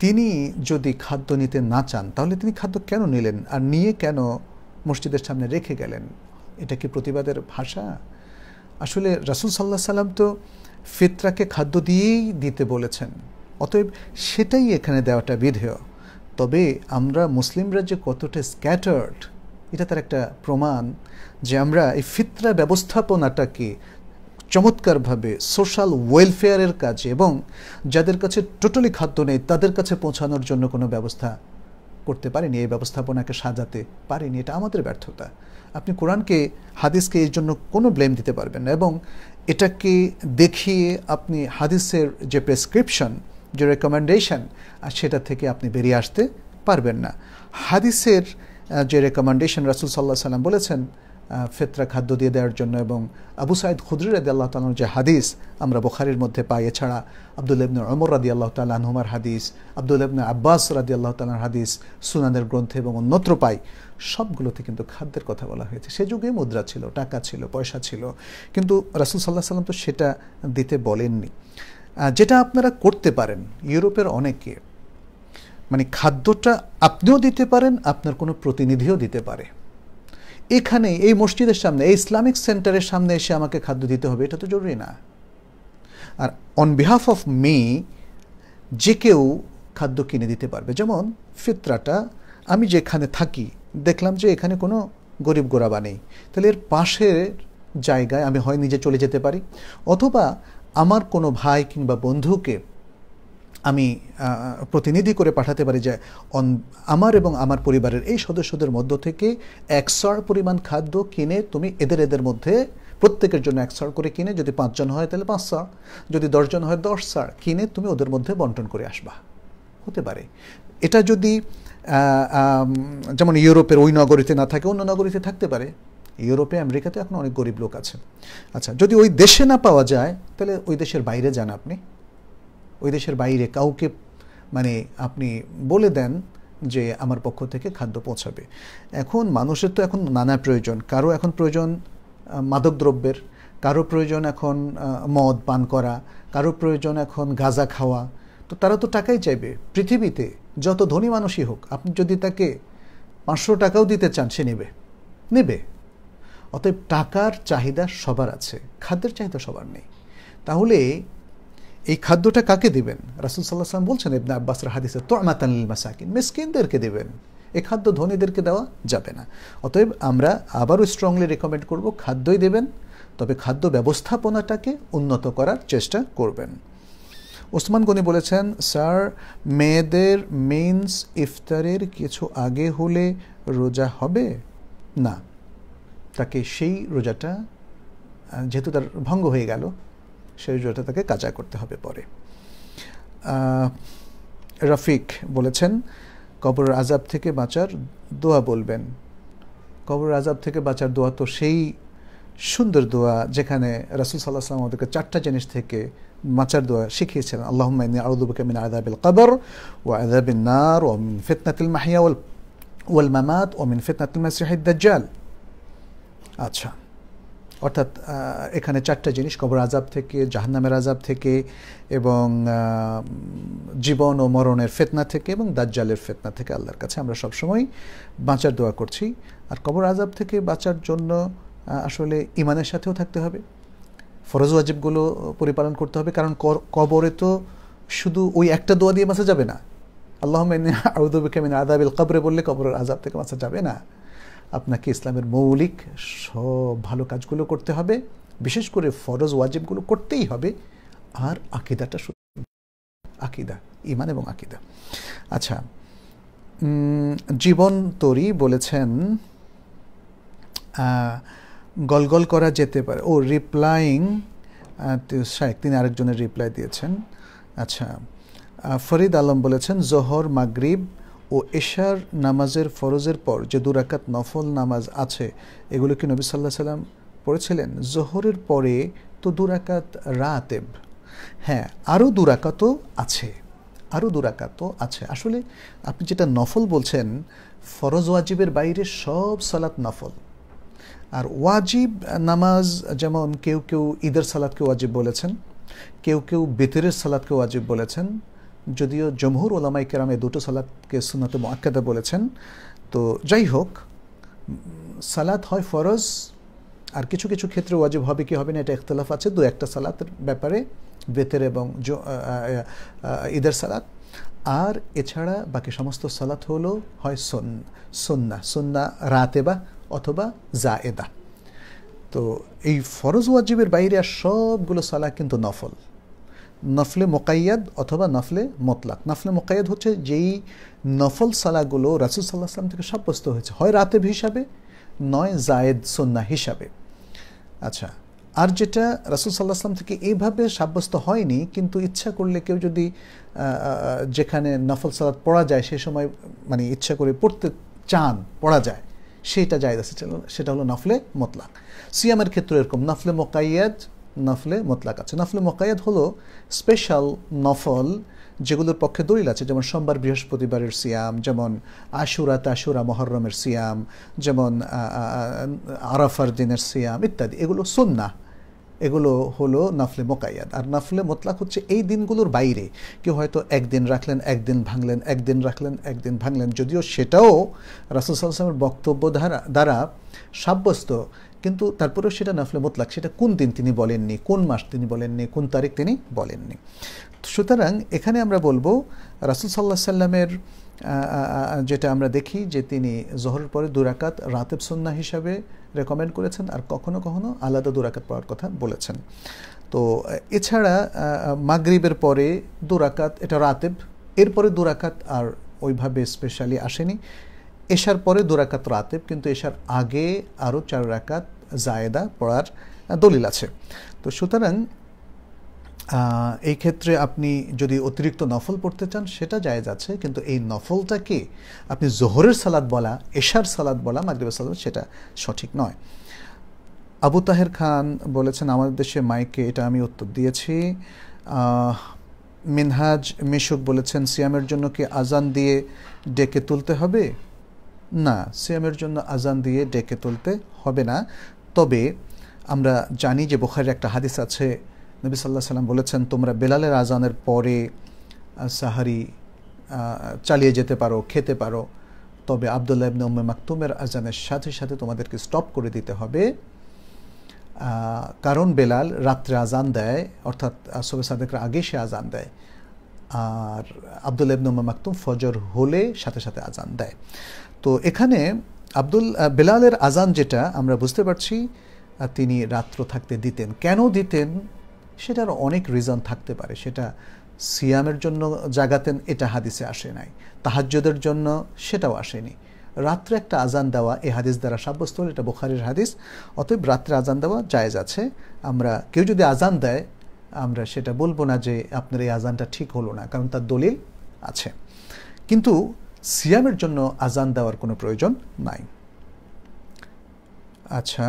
তিনি যদি খাদ্য নিতে না চান তাহলে তিনি খাদ্য কেন নিলেন আর নিয়ে কেন মসজিদের সামনে রেখে গেলেন এটা কি প্রতিবাদের ভাষা আসলে রাসুল সাল্লাহ সাল্লাম তো ফিতরাকে খাদ্য দিয়েই দিতে বলেছেন অতএব সেটাই এখানে দেওয়াটা বিধেয় তবে আমরা মুসলিমরা যে কতটা স্ক্যাটার্ড এটা তার একটা প্রমাণ যে আমরা এই ফিতরা ব্যবস্থাপনাটাকে চমৎকারভাবে সোশ্যাল ওয়েলফেয়ারের কাজে এবং যাদের কাছে টোটালি খাদ্য নেই তাদের কাছে পৌঁছানোর জন্য কোনো ব্যবস্থা করতে পারেনি এই ব্যবস্থাপনাকে সাজাতে পারেনি এটা আমাদের ব্যর্থতা আপনি কোরআনকে হাদিসকে এর জন্য কোনো ব্লেম দিতে পারবেন না এবং এটাকে দেখিয়ে আপনি হাদিসের যে প্রেসক্রিপশন যে রেকমেন্ডেশন সেটা থেকে আপনি বেরিয়ে আসতে পারবেন না হাদিসের যে রেকমেন্ডেশন রাসুল সাল্লাহ সাল্লাম বলেছেন ফেতরা খাদ্য দিয়ে দেওয়ার জন্য এবং আবু সাইদ খুদ্রি রাদি আল্লাহ তালুর যে হাদিস আমরা বোখারির মধ্যে পাই এছাড়া আব্দুল ইবনে অমর রাদি আল্লাহ তালাহুমার হাদিস আব্দুল ইবনে আব্বাস রাদি আল্লাহ তালার হাদিস সুনানের গ্রন্থে এবং অন্যত্র পাই সবগুলোতে কিন্তু খাদ্যের কথা বলা হয়েছে সে যুগে মুদ্রা ছিল টাকা ছিল পয়সা ছিল কিন্তু রাসুল সাল্লাহ সাল্লাম তো সেটা দিতে বলেননি যেটা আপনারা করতে পারেন ইউরোপের অনেকে মানে খাদ্যটা আপনিও দিতে পারেন আপনার কোনো প্রতিনিধিও দিতে পারে এখানে এই মসজিদের সামনে এই ইসলামিক সেন্টারের সামনে এসে আমাকে খাদ্য দিতে হবে এটা তো জরুরি না আর অন বিহাফ অফ মি যে কেউ খাদ্য কিনে দিতে পারবে যেমন ফিতরাটা আমি যেখানে থাকি দেখলাম যে এখানে কোনো গরিব গোরাবা নেই তাহলে এর পাশের জায়গায় আমি হয় নিজে চলে যেতে পারি অথবা আমার কোনো ভাই কিংবা বন্ধুকে আমি প্রতিনিধি করে পাঠাতে পারি যে অন আমার এবং আমার পরিবারের এই সদস্যদের মধ্য থেকে একশোর পরিমাণ খাদ্য কিনে তুমি এদের এদের মধ্যে প্রত্যেকের জন্য এক সার করে কিনে যদি পাঁচজন হয় তাহলে পাঁচ সার যদি দশজন হয় দশ সার কিনে তুমি ওদের মধ্যে বন্টন করে আসবা হতে পারে এটা যদি যেমন ইউরোপের ওই নগরীতে না থাকে অন্য নগরীতে থাকতে পারে ইউরোপে আমেরিকাতে এখন অনেক গরিব লোক আছে আচ্ছা যদি ওই দেশে না পাওয়া যায় তাহলে ওই দেশের বাইরে যান আপনি ওই দেশের বাইরে কাউকে মানে আপনি বলে দেন যে আমার পক্ষ থেকে খাদ্য পৌঁছাবে এখন মানুষের তো এখন নানা প্রয়োজন কারো এখন প্রয়োজন মাদকদ্রব্যের কারো প্রয়োজন এখন মদ পান করা কারো প্রয়োজন এখন গাঁজা খাওয়া তো তারা তো টাকাই চাইবে পৃথিবীতে যত ধনী মানুষই হোক আপনি যদি তাকে পাঁচশো টাকাও দিতে চান সে নেবে নেবে অতএব টাকার চাহিদা সবার আছে খাদ্যের চাহিদা সবার নেই তাহলে এই খাদ্যটা কাকে দেবেন রাসুল সাল্লাহ সাল্লাম বলছেন ইবনে আব্বাসরা তো তোমাতানিল মাসাকিন মিসকিনদেরকে দেবেন এ খাদ্য ধনীদেরকে দেওয়া যাবে না অতএব আমরা আবারও স্ট্রংলি রেকমেন্ড করব খাদ্যই দেবেন তবে খাদ্য ব্যবস্থাপনাটাকে উন্নত করার চেষ্টা করবেন ওসমান গনি বলেছেন স্যার মেয়েদের মেন্স ইফতারের কিছু আগে হলে রোজা হবে না তাকে সেই রোজাটা যেহেতু তার ভঙ্গ হয়ে গেল সেই রোজাটা তাকে কাজা করতে হবে পরে রফিক বলেছেন কবর আজাব থেকে বাঁচার দোয়া বলবেন কবর আজাব থেকে বাঁচার দোয়া তো সেই সুন্দর দোয়া যেখানে রাসুল সাল্লাহ সাল্লাম আমাদেরকে চারটা জিনিস থেকে মাচার দোয়া শিখিয়েছেন আল্লাহ মিন আদাবিল কবর ও আদাবিন নার ও মিন ফিতনাতিল মাহিয়া ওয়াল মামাত ও মিন ফিতনাতিল মাসিহিদ দাজ্জাল আচ্ছা অর্থাৎ এখানে চারটা জিনিস কবর আজাব থেকে জাহান্নামের আজাব থেকে এবং জীবন ও মরণের ফেতনা থেকে এবং দাজ্জালের ফেতনা থেকে আল্লাহর কাছে আমরা সবসময় বাঁচার দোয়া করছি আর কবর আজাব থেকে বাঁচার জন্য আসলে ইমানের সাথেও থাকতে হবে ফরজ ওয়াজিবগুলো পরিপালন করতে হবে কারণ কবরে তো শুধু ওই একটা দোয়া দিয়ে বাঁচা যাবে না আল্লাহ আউদুবিকে মিন আদাবিল কবরে বললে কবরের আজাব থেকে বাঁচা যাবে না আপনাকে ইসলামের মৌলিক সব ভালো কাজগুলো করতে হবে বিশেষ করে ফরজ ওয়াজিবগুলো করতেই হবে আর আকিদাটা আকিদা ইমান এবং আকিদা আচ্ছা জীবন তরি বলেছেন গলগল করা যেতে পারে ও রিপ্লাইং শাহেক তিনি আরেকজনের রিপ্লাই দিয়েছেন আচ্ছা ফরিদ আলম বলেছেন জোহর মাগরিব ও এশার নামাজের ফরজের পর যে দুরাকাত নফল নামাজ আছে এগুলো কি নবী সাল্লাহ সাল্লাম পড়েছিলেন জোহরের পরে তো দুরাকাত রাতেব হ্যাঁ আরও দুরাকাতও আছে আরও দুরাকাতও আছে আসলে আপনি যেটা নফল বলছেন ফরজ ওয়াজিবের বাইরে সব সালাত নফল আর ওয়াজিব নামাজ যেমন কেউ কেউ ঈদের সালাদকে ওয়াজিব বলেছেন কেউ কেউ বেতরের সালাদকে ওয়াজিব বলেছেন যদিও জমহুর ওলামাই কেরামে দুটো সালাদকে সুনাতে মোয়াক্কাদা বলেছেন তো যাই হোক সালাত হয় ফরজ আর কিছু কিছু ক্ষেত্রে ওয়াজিব হবে কি হবে না এটা ইখতলাফ আছে দু একটা সালাতের ব্যাপারে বেতের এবং ঈদের সালাত আর এছাড়া বাকি সমস্ত সালাত হলো হয় সন সন্না সন্না রাতেবা অথবা জায়েদা তো এই ফরজ ওয়াজিবের বাইরে আর সবগুলো সালা কিন্তু নফল নফলে মোকাইয়াদ অথবা নফলে মতলাক নফলে মোকাইয়াদ হচ্ছে যেই নফল সালাগুলো রাসুল সাল্লাহ সাল্লাম থেকে সাব্যস্ত হয়েছে হয় রাতেব হিসাবে নয় জায়েদ সন্না হিসাবে আচ্ছা আর যেটা রাসুল সাল্লাহ আসলাম থেকে এইভাবে সাব্যস্ত হয়নি কিন্তু ইচ্ছা করলে কেউ যদি যেখানে নফল সালাদ পড়া যায় সে সময় মানে ইচ্ছা করে পড়তে চান পড়া যায় সেটা জায়দ আছে সেটা হলো নফলে মতলাক সিয়ামের ক্ষেত্রে এরকম নফলে মোকাইয়াদ নফলে মোতলাক আছে নফলে মোকায়াদ হলো স্পেশাল নফল যেগুলোর পক্ষে দলিল আছে যেমন সোমবার বৃহস্পতিবারের সিয়াম যেমন আশুরা তাশুরা মহরমের সিয়াম যেমন আরাফার দিনের সিয়াম ইত্যাদি এগুলো সুন্না এগুলো হলো নাফলে মোকাইয়াদ আর নাফলে মোতলাক হচ্ছে এই দিনগুলোর বাইরে কেউ হয়তো একদিন রাখলেন একদিন ভাঙলেন একদিন রাখলেন একদিন ভাঙলেন যদিও সেটাও রাসুল সাল্লামের বক্তব্য দ্বারা দ্বারা সাব্যস্ত কিন্তু তারপরেও সেটা নফলে মোতলাক সেটা কোন দিন তিনি বলেননি কোন মাস তিনি বলেননি কোন তারিখ তিনি বলেননি সুতরাং এখানে আমরা বলবো রাসুল সাল্লাহ সাল্লামের যেটা আমরা দেখি যে তিনি জহরের পরে দুরাকাত রাতেব সন্না হিসাবে রেকমেন্ড করেছেন আর কখনো কখনো আলাদা দুরাকাত পড়ার কথা বলেছেন তো এছাড়া মাগরিবের পরে দুরাকাত এটা রাতেব এরপরে দুরাকাত আর ওইভাবে স্পেশালি আসেনি এশার পরে দুরাকাত রাতেব কিন্তু এশার আগে আরও চার রাকাত জায়দা পড়ার দলিল আছে তো সুতরাং এই ক্ষেত্রে আপনি যদি অতিরিক্ত নফল পড়তে চান সেটা জায়েজ আছে কিন্তু এই নফলটাকে আপনি জোহরের সালাদ বলা এশার সালাদ বলা মাগরিবের সালাদ সেটা সঠিক নয় আবু তাহের খান বলেছেন আমাদের দেশে মাইকে এটা আমি উত্তর দিয়েছি মিনহাজ মিশুক বলেছেন সিয়ামের জন্য কি আজান দিয়ে ডেকে তুলতে হবে না সিয়ামের জন্য আজান দিয়ে ডেকে তুলতে হবে না তবে আমরা জানি যে বোখারের একটা হাদিস আছে নবী সাল্লাহ সাল্লাম বলেছেন তোমরা বেলালের আজানের পরে সাহারি চালিয়ে যেতে পারো খেতে পারো তবে আবদুল্লাহ ইবনে উম্মে মাকতুমের আজানের সাথে সাথে তোমাদেরকে স্টপ করে দিতে হবে কারণ বেলাল রাত্রে আজান দেয় অর্থাৎ সবে সাদেকরা আগে সে আজান দেয় আর আবদুল্লাহ ইবনে উম্মে মাকতুম ফজর হলে সাথে সাথে আজান দেয় তো এখানে আব্দুল বেলালের আজান যেটা আমরা বুঝতে পারছি তিনি রাত্র থাকতে দিতেন কেন দিতেন সেটার অনেক রিজন থাকতে পারে সেটা সিয়ামের জন্য জাগাতেন এটা হাদিসে আসে নাই তাহাজ্যদের জন্য সেটাও আসেনি রাত্রে একটা আজান দেওয়া এই হাদিস দ্বারা সাব্যস্ত হল এটা বোখারের হাদিস অতএব রাত্রে আজান দেওয়া জায়েজ আছে আমরা কেউ যদি আজান দেয় আমরা সেটা বলবো না যে আপনার এই আজানটা ঠিক হলো না কারণ তার দলিল আছে কিন্তু সিয়ামের জন্য আজান দেওয়ার কোনো প্রয়োজন নাই আচ্ছা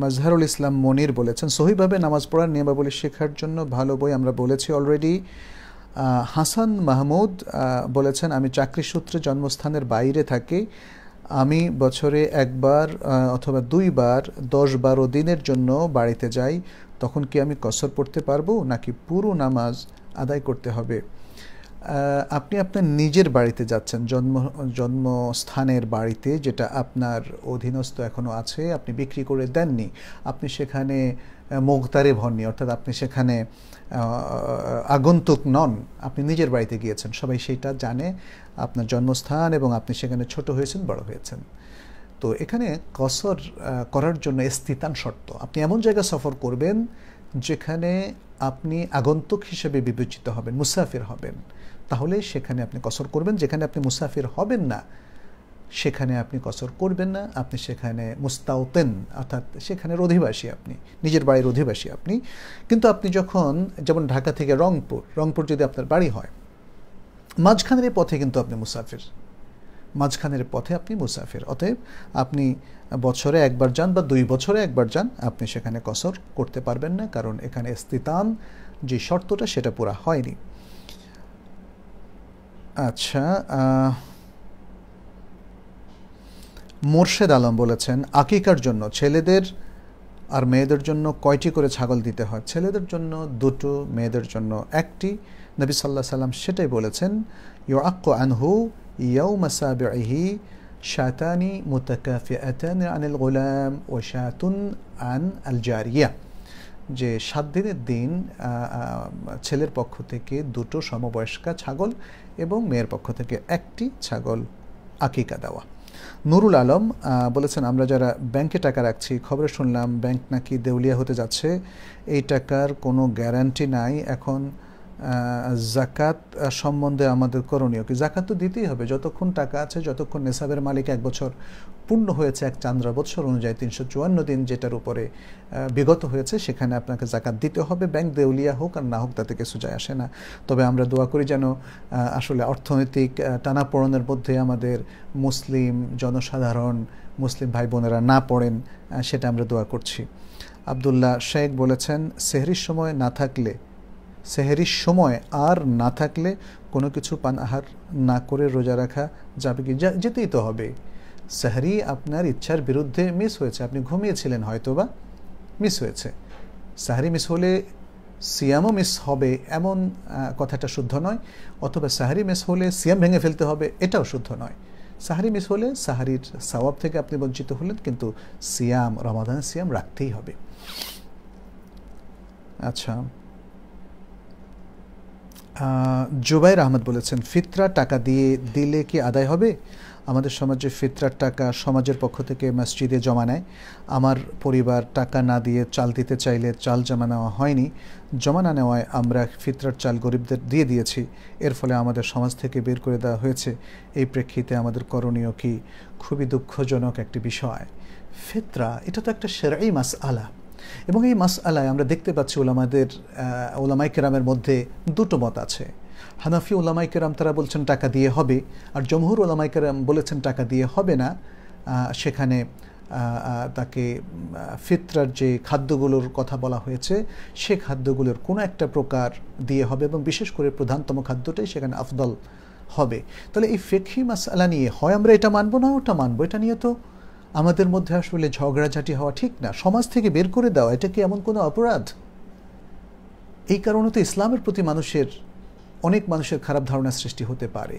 মজহারুল ইসলাম মনির বলেছেন সহিভাবে নামাজ পড়ার নিয়মাবলী শেখার জন্য ভালো বই আমরা বলেছি অলরেডি হাসান মাহমুদ বলেছেন আমি চাকরি সূত্রে জন্মস্থানের বাইরে থাকি আমি বছরে একবার অথবা দুইবার দশ বারো দিনের জন্য বাড়িতে যাই তখন কি আমি কসর পড়তে পারবো নাকি পুরো নামাজ আদায় করতে হবে আপনি আপনার নিজের বাড়িতে যাচ্ছেন জন্ম জন্মস্থানের বাড়িতে যেটা আপনার অধীনস্থ এখনও আছে আপনি বিক্রি করে দেননি আপনি সেখানে মোগদারে ভননি অর্থাৎ আপনি সেখানে আগন্তুক নন আপনি নিজের বাড়িতে গিয়েছেন সবাই সেটা জানে আপনার জন্মস্থান এবং আপনি সেখানে ছোট হয়েছেন বড় হয়েছেন তো এখানে কসর করার জন্য স্থিতান শর্ত আপনি এমন জায়গা সফর করবেন যেখানে আপনি আগন্তুক হিসেবে বিবেচিত হবেন মুসাফির হবেন তাহলে সেখানে আপনি কসর করবেন যেখানে আপনি মুসাফির হবেন না সেখানে আপনি কসর করবেন না আপনি সেখানে মুস্তাউতেন অর্থাৎ সেখানের অধিবাসী আপনি নিজের বাড়ির অধিবাসী আপনি কিন্তু আপনি যখন যেমন ঢাকা থেকে রংপুর রংপুর যদি আপনার বাড়ি হয় মাঝখানের পথে কিন্তু আপনি মুসাফির মাঝখানের পথে আপনি মুসাফির অতএব আপনি বছরে একবার যান বা দুই বছরে একবার যান আপনি সেখানে কসর করতে পারবেন না কারণ এখানে স্থিতান যে শর্তটা সেটা পুরা হয়নি আচ্ছা মোর্শেদ আলম বলেছেন আকিকার জন্য ছেলেদের আর মেয়েদের জন্য কয়টি করে ছাগল দিতে হয় ছেলেদের জন্য দুটো মেয়েদের জন্য একটি নবী সাল্লাহ সাল্লাম সেটাই বলেছেন ইউ আক্কু আনহু ইয়াউ মাসাবিহি শাতানি মুতাকাফিয়াতান আনিল গোলাম ও শাতুন আন আল জারিয়া যে সাত দিনের দিন ছেলের পক্ষ থেকে দুটো সমবয়স্কা ছাগল এবং মেয়ের পক্ষ থেকে একটি ছাগল আকিকা দেওয়া নুরুল আলম বলেছেন আমরা যারা ব্যাংকে টাকা রাখছি খবরে শুনলাম ব্যাংক নাকি দেউলিয়া হতে যাচ্ছে এই টাকার কোনো গ্যারান্টি নাই এখন জাকাত সম্বন্ধে আমাদের করণীয় কি জাকাত তো দিতেই হবে যতক্ষণ টাকা আছে যতক্ষণ নেশাবের মালিক এক বছর পূর্ণ হয়েছে এক চান্দ্র বছর অনুযায়ী তিনশো চুয়ান্ন দিন যেটার উপরে বিগত হয়েছে সেখানে আপনাকে জাকাত দিতে হবে ব্যাংক দেউলিয়া হোক আর না হোক তাতে কিছু যায় আসে না তবে আমরা দোয়া করি যেন আসলে অর্থনৈতিক টানাপোড়নের মধ্যে আমাদের মুসলিম জনসাধারণ মুসলিম ভাই বোনেরা না পড়েন সেটা আমরা দোয়া করছি আবদুল্লাহ শেখ বলেছেন সেহরির সময় না থাকলে সেহেরির সময় আর না থাকলে কোনো কিছু পান আহার না করে রোজা রাখা যাবে কি যেতেই তো হবে সেহারি আপনার ইচ্ছার বিরুদ্ধে মিস হয়েছে আপনি ঘুমিয়েছিলেন হয়তোবা মিস হয়েছে সাহারি মিস হলে সিয়ামও মিস হবে এমন কথাটা শুদ্ধ নয় অথবা সাহারি মিস হলে সিয়াম ভেঙে ফেলতে হবে এটাও শুদ্ধ নয় সাহারি মিস হলে সাহারির সওয়াব থেকে আপনি বঞ্চিত হলেন কিন্তু সিয়াম রমাদান সিয়াম রাখতেই হবে আচ্ছা জুবাইর আহমদ বলেছেন ফিতরা টাকা দিয়ে দিলে কি আদায় হবে আমাদের সমাজে ফিতরার টাকা সমাজের পক্ষ থেকে মসজিদে জমা নেয় আমার পরিবার টাকা না দিয়ে চাল দিতে চাইলে চাল জমা নেওয়া হয়নি জমা না নেওয়ায় আমরা ফিতরার চাল গরিবদের দিয়ে দিয়েছি এর ফলে আমাদের সমাজ থেকে বের করে দেওয়া হয়েছে এই প্রেক্ষিতে আমাদের করণীয় কি খুবই দুঃখজনক একটি বিষয় ফিতরা এটা তো একটা সেরাই মাস আলা এবং এই মাস আলায় আমরা দেখতে পাচ্ছি ওলামাদের ওলামাই কেরামের মধ্যে দুটো মত আছে হানাফি ওলামাই কেরাম তারা বলছেন টাকা দিয়ে হবে আর জমহুর ওলামাই কেরাম বলেছেন টাকা দিয়ে হবে না সেখানে তাকে ফিতরার যে খাদ্যগুলোর কথা বলা হয়েছে সে খাদ্যগুলোর কোনো একটা প্রকার দিয়ে হবে এবং বিশেষ করে প্রধানতম খাদ্যটাই সেখানে আফদল হবে তাহলে এই ফেকহি মাসালা নিয়ে হয় আমরা এটা মানবো না ওটা মানবো এটা নিয়ে তো আমাদের মধ্যে আসলে ঝগড়াঝাটি হওয়া ঠিক না সমাজ থেকে বের করে দেওয়া এটা কি এমন কোনো অপরাধ এই কারণে তো ইসলামের প্রতি মানুষের অনেক মানুষের খারাপ ধারণা সৃষ্টি হতে পারে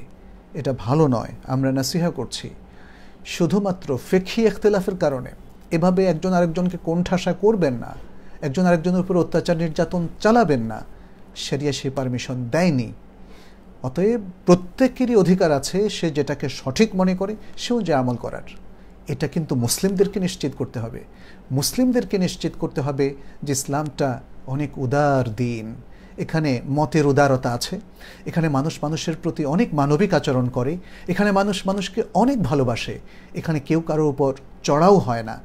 এটা ভালো নয় আমরা নাসিহা করছি শুধুমাত্র ফেকি এখতেলাফের কারণে এভাবে একজন আরেকজনকে কোণঠাসা করবেন না একজন আরেকজনের উপর অত্যাচার নির্যাতন চালাবেন না সেরিয়া সে পারমিশন দেয়নি অতএব প্রত্যেকেরই অধিকার আছে সে যেটাকে সঠিক মনে করে সেও যে আমল করার এটা কিন্তু মুসলিমদেরকে নিশ্চিত করতে হবে মুসলিমদেরকে নিশ্চিত করতে হবে যে ইসলামটা অনেক উদার দিন এখানে মতের উদারতা আছে এখানে মানুষ মানুষের প্রতি অনেক মানবিক আচরণ করে এখানে মানুষ মানুষকে অনেক ভালোবাসে এখানে কেউ কারোর উপর চড়াও হয় না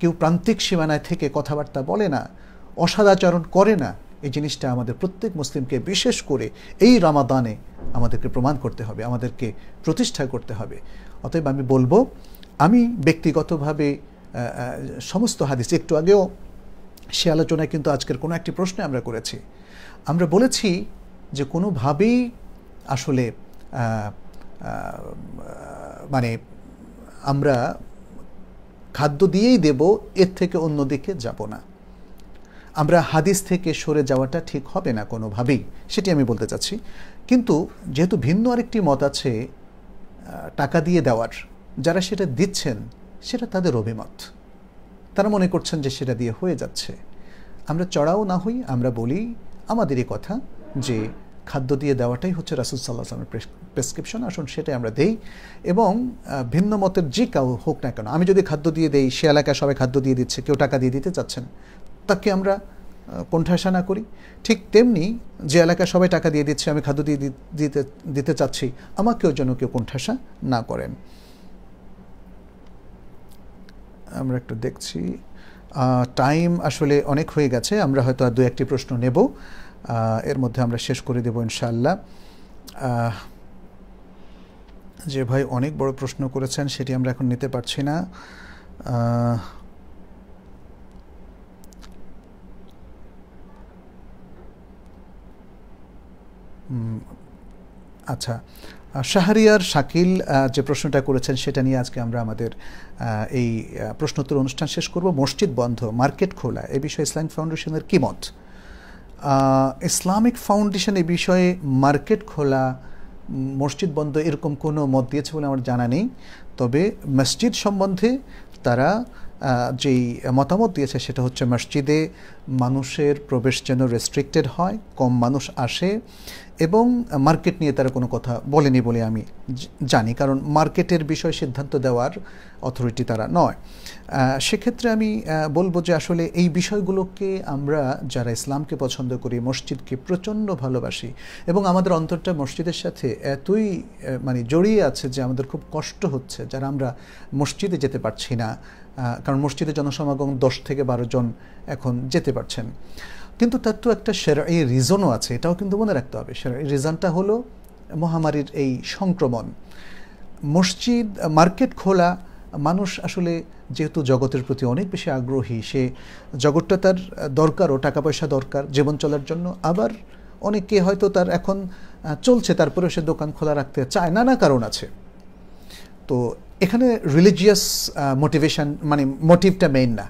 কেউ প্রান্তিক সীমানায় থেকে কথাবার্তা বলে না অসাদাচরণ করে না এই জিনিসটা আমাদের প্রত্যেক মুসলিমকে বিশেষ করে এই রামাদানে আমাদেরকে প্রমাণ করতে হবে আমাদেরকে প্রতিষ্ঠা করতে হবে অতএব আমি বলবো আমি ব্যক্তিগতভাবে সমস্ত হাদিস একটু আগেও সে আলোচনায় কিন্তু আজকের কোনো একটি প্রশ্নে আমরা করেছি আমরা বলেছি যে কোনোভাবেই আসলে মানে আমরা খাদ্য দিয়েই দেব এর থেকে অন্যদিকে যাব না আমরা হাদিস থেকে সরে যাওয়াটা ঠিক হবে না কোনোভাবেই সেটি আমি বলতে চাচ্ছি কিন্তু যেহেতু ভিন্ন আরেকটি মত আছে টাকা দিয়ে দেওয়ার যারা সেটা দিচ্ছেন সেটা তাদের অভিমত তারা মনে করছেন যে সেটা দিয়ে হয়ে যাচ্ছে আমরা চড়াও না হই আমরা বলি আমাদেরই কথা যে খাদ্য দিয়ে দেওয়াটাই হচ্ছে রাসুল সাল্লাহ আসলামের প্রেসক্রিপশন আসুন সেটাই আমরা দেই এবং ভিন্ন মতের যে কাউ হোক না কেন আমি যদি খাদ্য দিয়ে দেই সে এলাকায় সবাই খাদ্য দিয়ে দিচ্ছে কেউ টাকা দিয়ে দিতে চাচ্ছেন তাকে আমরা কণ্ঠাসা না করি ঠিক তেমনি যে এলাকায় সবাই টাকা দিয়ে দিচ্ছে আমি খাদ্য দিয়ে দিতে দিতে চাচ্ছি আমাকেও যেন কেউ কণ্ঠাসা না করেন আমরা একটু দেখছি টাইম আসলে অনেক হয়ে গেছে আমরা হয়তো আর দু একটি প্রশ্ন নেব এর মধ্যে আমরা শেষ করে দেব ইনশাল্লাহ যে ভাই অনেক বড় প্রশ্ন করেছেন সেটি আমরা এখন নিতে পারছি না আচ্ছা শাহরিয়ার শাকিল যে প্রশ্নটা করেছেন সেটা নিয়ে আজকে আমরা আমাদের এই প্রশ্নোত্তর অনুষ্ঠান শেষ করব মসজিদ বন্ধ মার্কেট খোলা এ বিষয়ে ইসলামিক ফাউন্ডেশনের কী মত ইসলামিক ফাউন্ডেশন এ বিষয়ে মার্কেট খোলা মসজিদ বন্ধ এরকম কোনো মত দিয়েছে বলে আমার জানা নেই তবে মসজিদ সম্বন্ধে তারা যেই মতামত দিয়েছে সেটা হচ্ছে মসজিদে মানুষের প্রবেশ যেন রেস্ট্রিক্টেড হয় কম মানুষ আসে এবং মার্কেট নিয়ে তারা কোনো কথা বলেনি বলে আমি জানি কারণ মার্কেটের বিষয়ে সিদ্ধান্ত দেওয়ার অথরিটি তারা নয় সেক্ষেত্রে আমি বলবো যে আসলে এই বিষয়গুলোকে আমরা যারা ইসলামকে পছন্দ করি মসজিদকে প্রচণ্ড ভালোবাসি এবং আমাদের অন্তরটা মসজিদের সাথে এতই মানে জড়িয়ে আছে যে আমাদের খুব কষ্ট হচ্ছে যারা আমরা মসজিদে যেতে পারছি না কারণ মসজিদে জনসমাগম দশ থেকে বারো জন এখন যেতে পারছেন কিন্তু তার তো একটা এই রিজনও আছে এটাও কিন্তু মনে রাখতে হবে এই রিজনটা হলো মহামারীর এই সংক্রমণ মসজিদ মার্কেট খোলা মানুষ আসলে যেহেতু জগতের প্রতি অনেক বেশি আগ্রহী সে জগৎটা তার দরকারও টাকা পয়সা দরকার জীবন চলার জন্য আবার অনেকে হয়তো তার এখন চলছে তারপরে সে দোকান খোলা রাখতে চায় নানা কারণ আছে তো এখানে রিলিজিয়াস মোটিভেশন মানে মোটিভটা মেইন না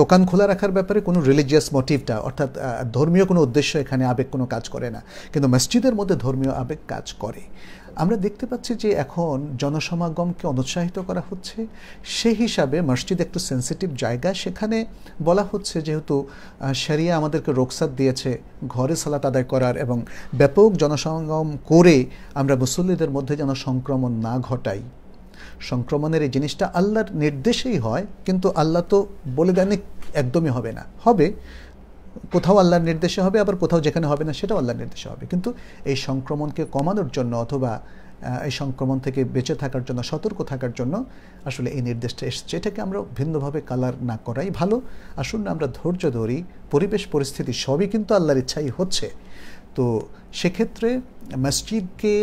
দোকান খোলা রাখার ব্যাপারে কোনো রিলিজিয়াস মোটিভটা অর্থাৎ ধর্মীয় কোনো উদ্দেশ্য এখানে আবেগ কোনো কাজ করে না কিন্তু মসজিদের মধ্যে ধর্মীয় আবেগ কাজ করে আমরা দেখতে পাচ্ছি যে এখন জনসমাগমকে অনুৎসাহিত করা হচ্ছে সেই হিসাবে মসজিদ একটু সেন্সিটিভ জায়গা সেখানে বলা হচ্ছে যেহেতু সেরিয়া আমাদেরকে রোকসাত দিয়েছে ঘরে সালাত আদায় করার এবং ব্যাপক জনসমাগম করে আমরা মুসল্লিদের মধ্যে যেন সংক্রমণ না ঘটাই সংক্রমণের এই জিনিসটা আল্লাহর নির্দেশেই হয় কিন্তু আল্লাহ তো বলে দেন একদমই হবে না হবে কোথাও আল্লাহর নির্দেশে হবে আবার কোথাও যেখানে হবে না সেটাও আল্লাহর নির্দেশে হবে কিন্তু এই সংক্রমণকে কমানোর জন্য অথবা এই সংক্রমণ থেকে বেঁচে থাকার জন্য সতর্ক থাকার জন্য আসলে এই নির্দেশটা এসছে এটাকে আমরা ভিন্নভাবে কালার না করাই ভালো আসুন আমরা ধৈর্য ধরি পরিবেশ পরিস্থিতি সবই কিন্তু আল্লাহর ইচ্ছাই হচ্ছে তো সেক্ষেত্রে মসজিদকে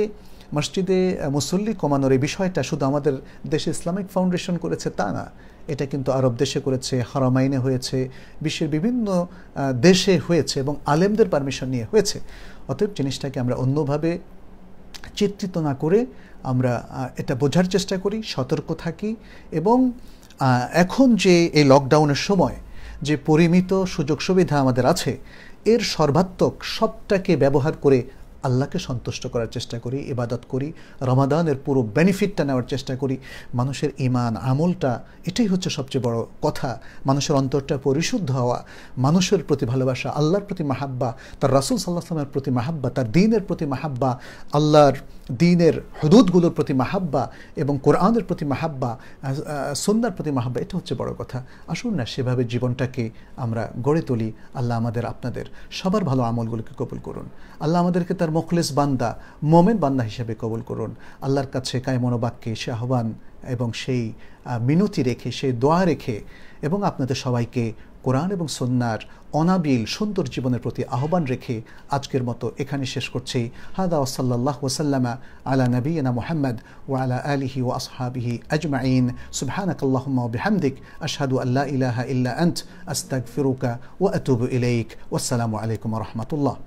মসজিদে মুসল্লি কমানোর এই বিষয়টা শুধু আমাদের দেশে ইসলামিক ফাউন্ডেশন করেছে তা না এটা কিন্তু আরব দেশে করেছে হরমাইনে হয়েছে বিশ্বের বিভিন্ন দেশে হয়েছে এবং আলেমদের পারমিশন নিয়ে হয়েছে অতএব জিনিসটাকে আমরা অন্যভাবে চিত্রিত না করে আমরা এটা বোঝার চেষ্টা করি সতর্ক থাকি এবং এখন যে এই লকডাউনের সময় যে পরিমিত সুযোগ সুবিধা আমাদের আছে এর সর্বাত্মক সবটাকে ব্যবহার করে আল্লাহকে সন্তুষ্ট করার চেষ্টা করি ইবাদত করি রমাদানের পুরো বেনিফিটটা নেওয়ার চেষ্টা করি মানুষের ইমান আমলটা এটাই হচ্ছে সবচেয়ে বড় কথা মানুষের অন্তরটা পরিশুদ্ধ হওয়া মানুষের প্রতি ভালোবাসা আল্লাহর প্রতি মাহাব্বা তার রাসুল সাল্লাহ সাল্লামের প্রতি মাহাব্বা তার দিনের প্রতি মাহাব্বা আল্লাহর দিনের হদুদগুলোর প্রতি মাহাব্বা এবং কোরআনের প্রতি মাহাব্বা সন্ন্যার প্রতি মাহাব্বা এটা হচ্ছে বড় কথা আসুন না সেভাবে জীবনটাকে আমরা গড়ে তুলি আল্লাহ আমাদের আপনাদের সবার ভালো আমলগুলোকে কবুল করুন আল্লাহ আমাদেরকে তার মখলেস বান্দা মোমেন বান্দা হিসেবে কবুল করুন আল্লাহর কাছে কায় মনোবাক্যে সে আহ্বান এবং সেই মিনতি রেখে সেই দোয়া রেখে এবং আপনাদের সবাইকে কোরআন এবং সুন্নাহর অনাবিল সুন্দর জীবনের প্রতি আহ্বান রেখে আজকের মতো এখানে শেষ করছি হাদা ওসাল্লাহ ওসাল্লামা আলা নবীনা মুহাম্মদ ওয়া আলা আলিহি ওয়া আসহাবিহি আজমাইন সুবহানাক আল্লাহুম্মা বিহামদিক আশহাদু আল্লা ইলাহা ইল্লা আন্ত আস্তাগফিরুকা ওয়া আতুবু ইলাইক ওয়া আসসালামু আলাইকুম ওয়া রাহমাতুল্লাহ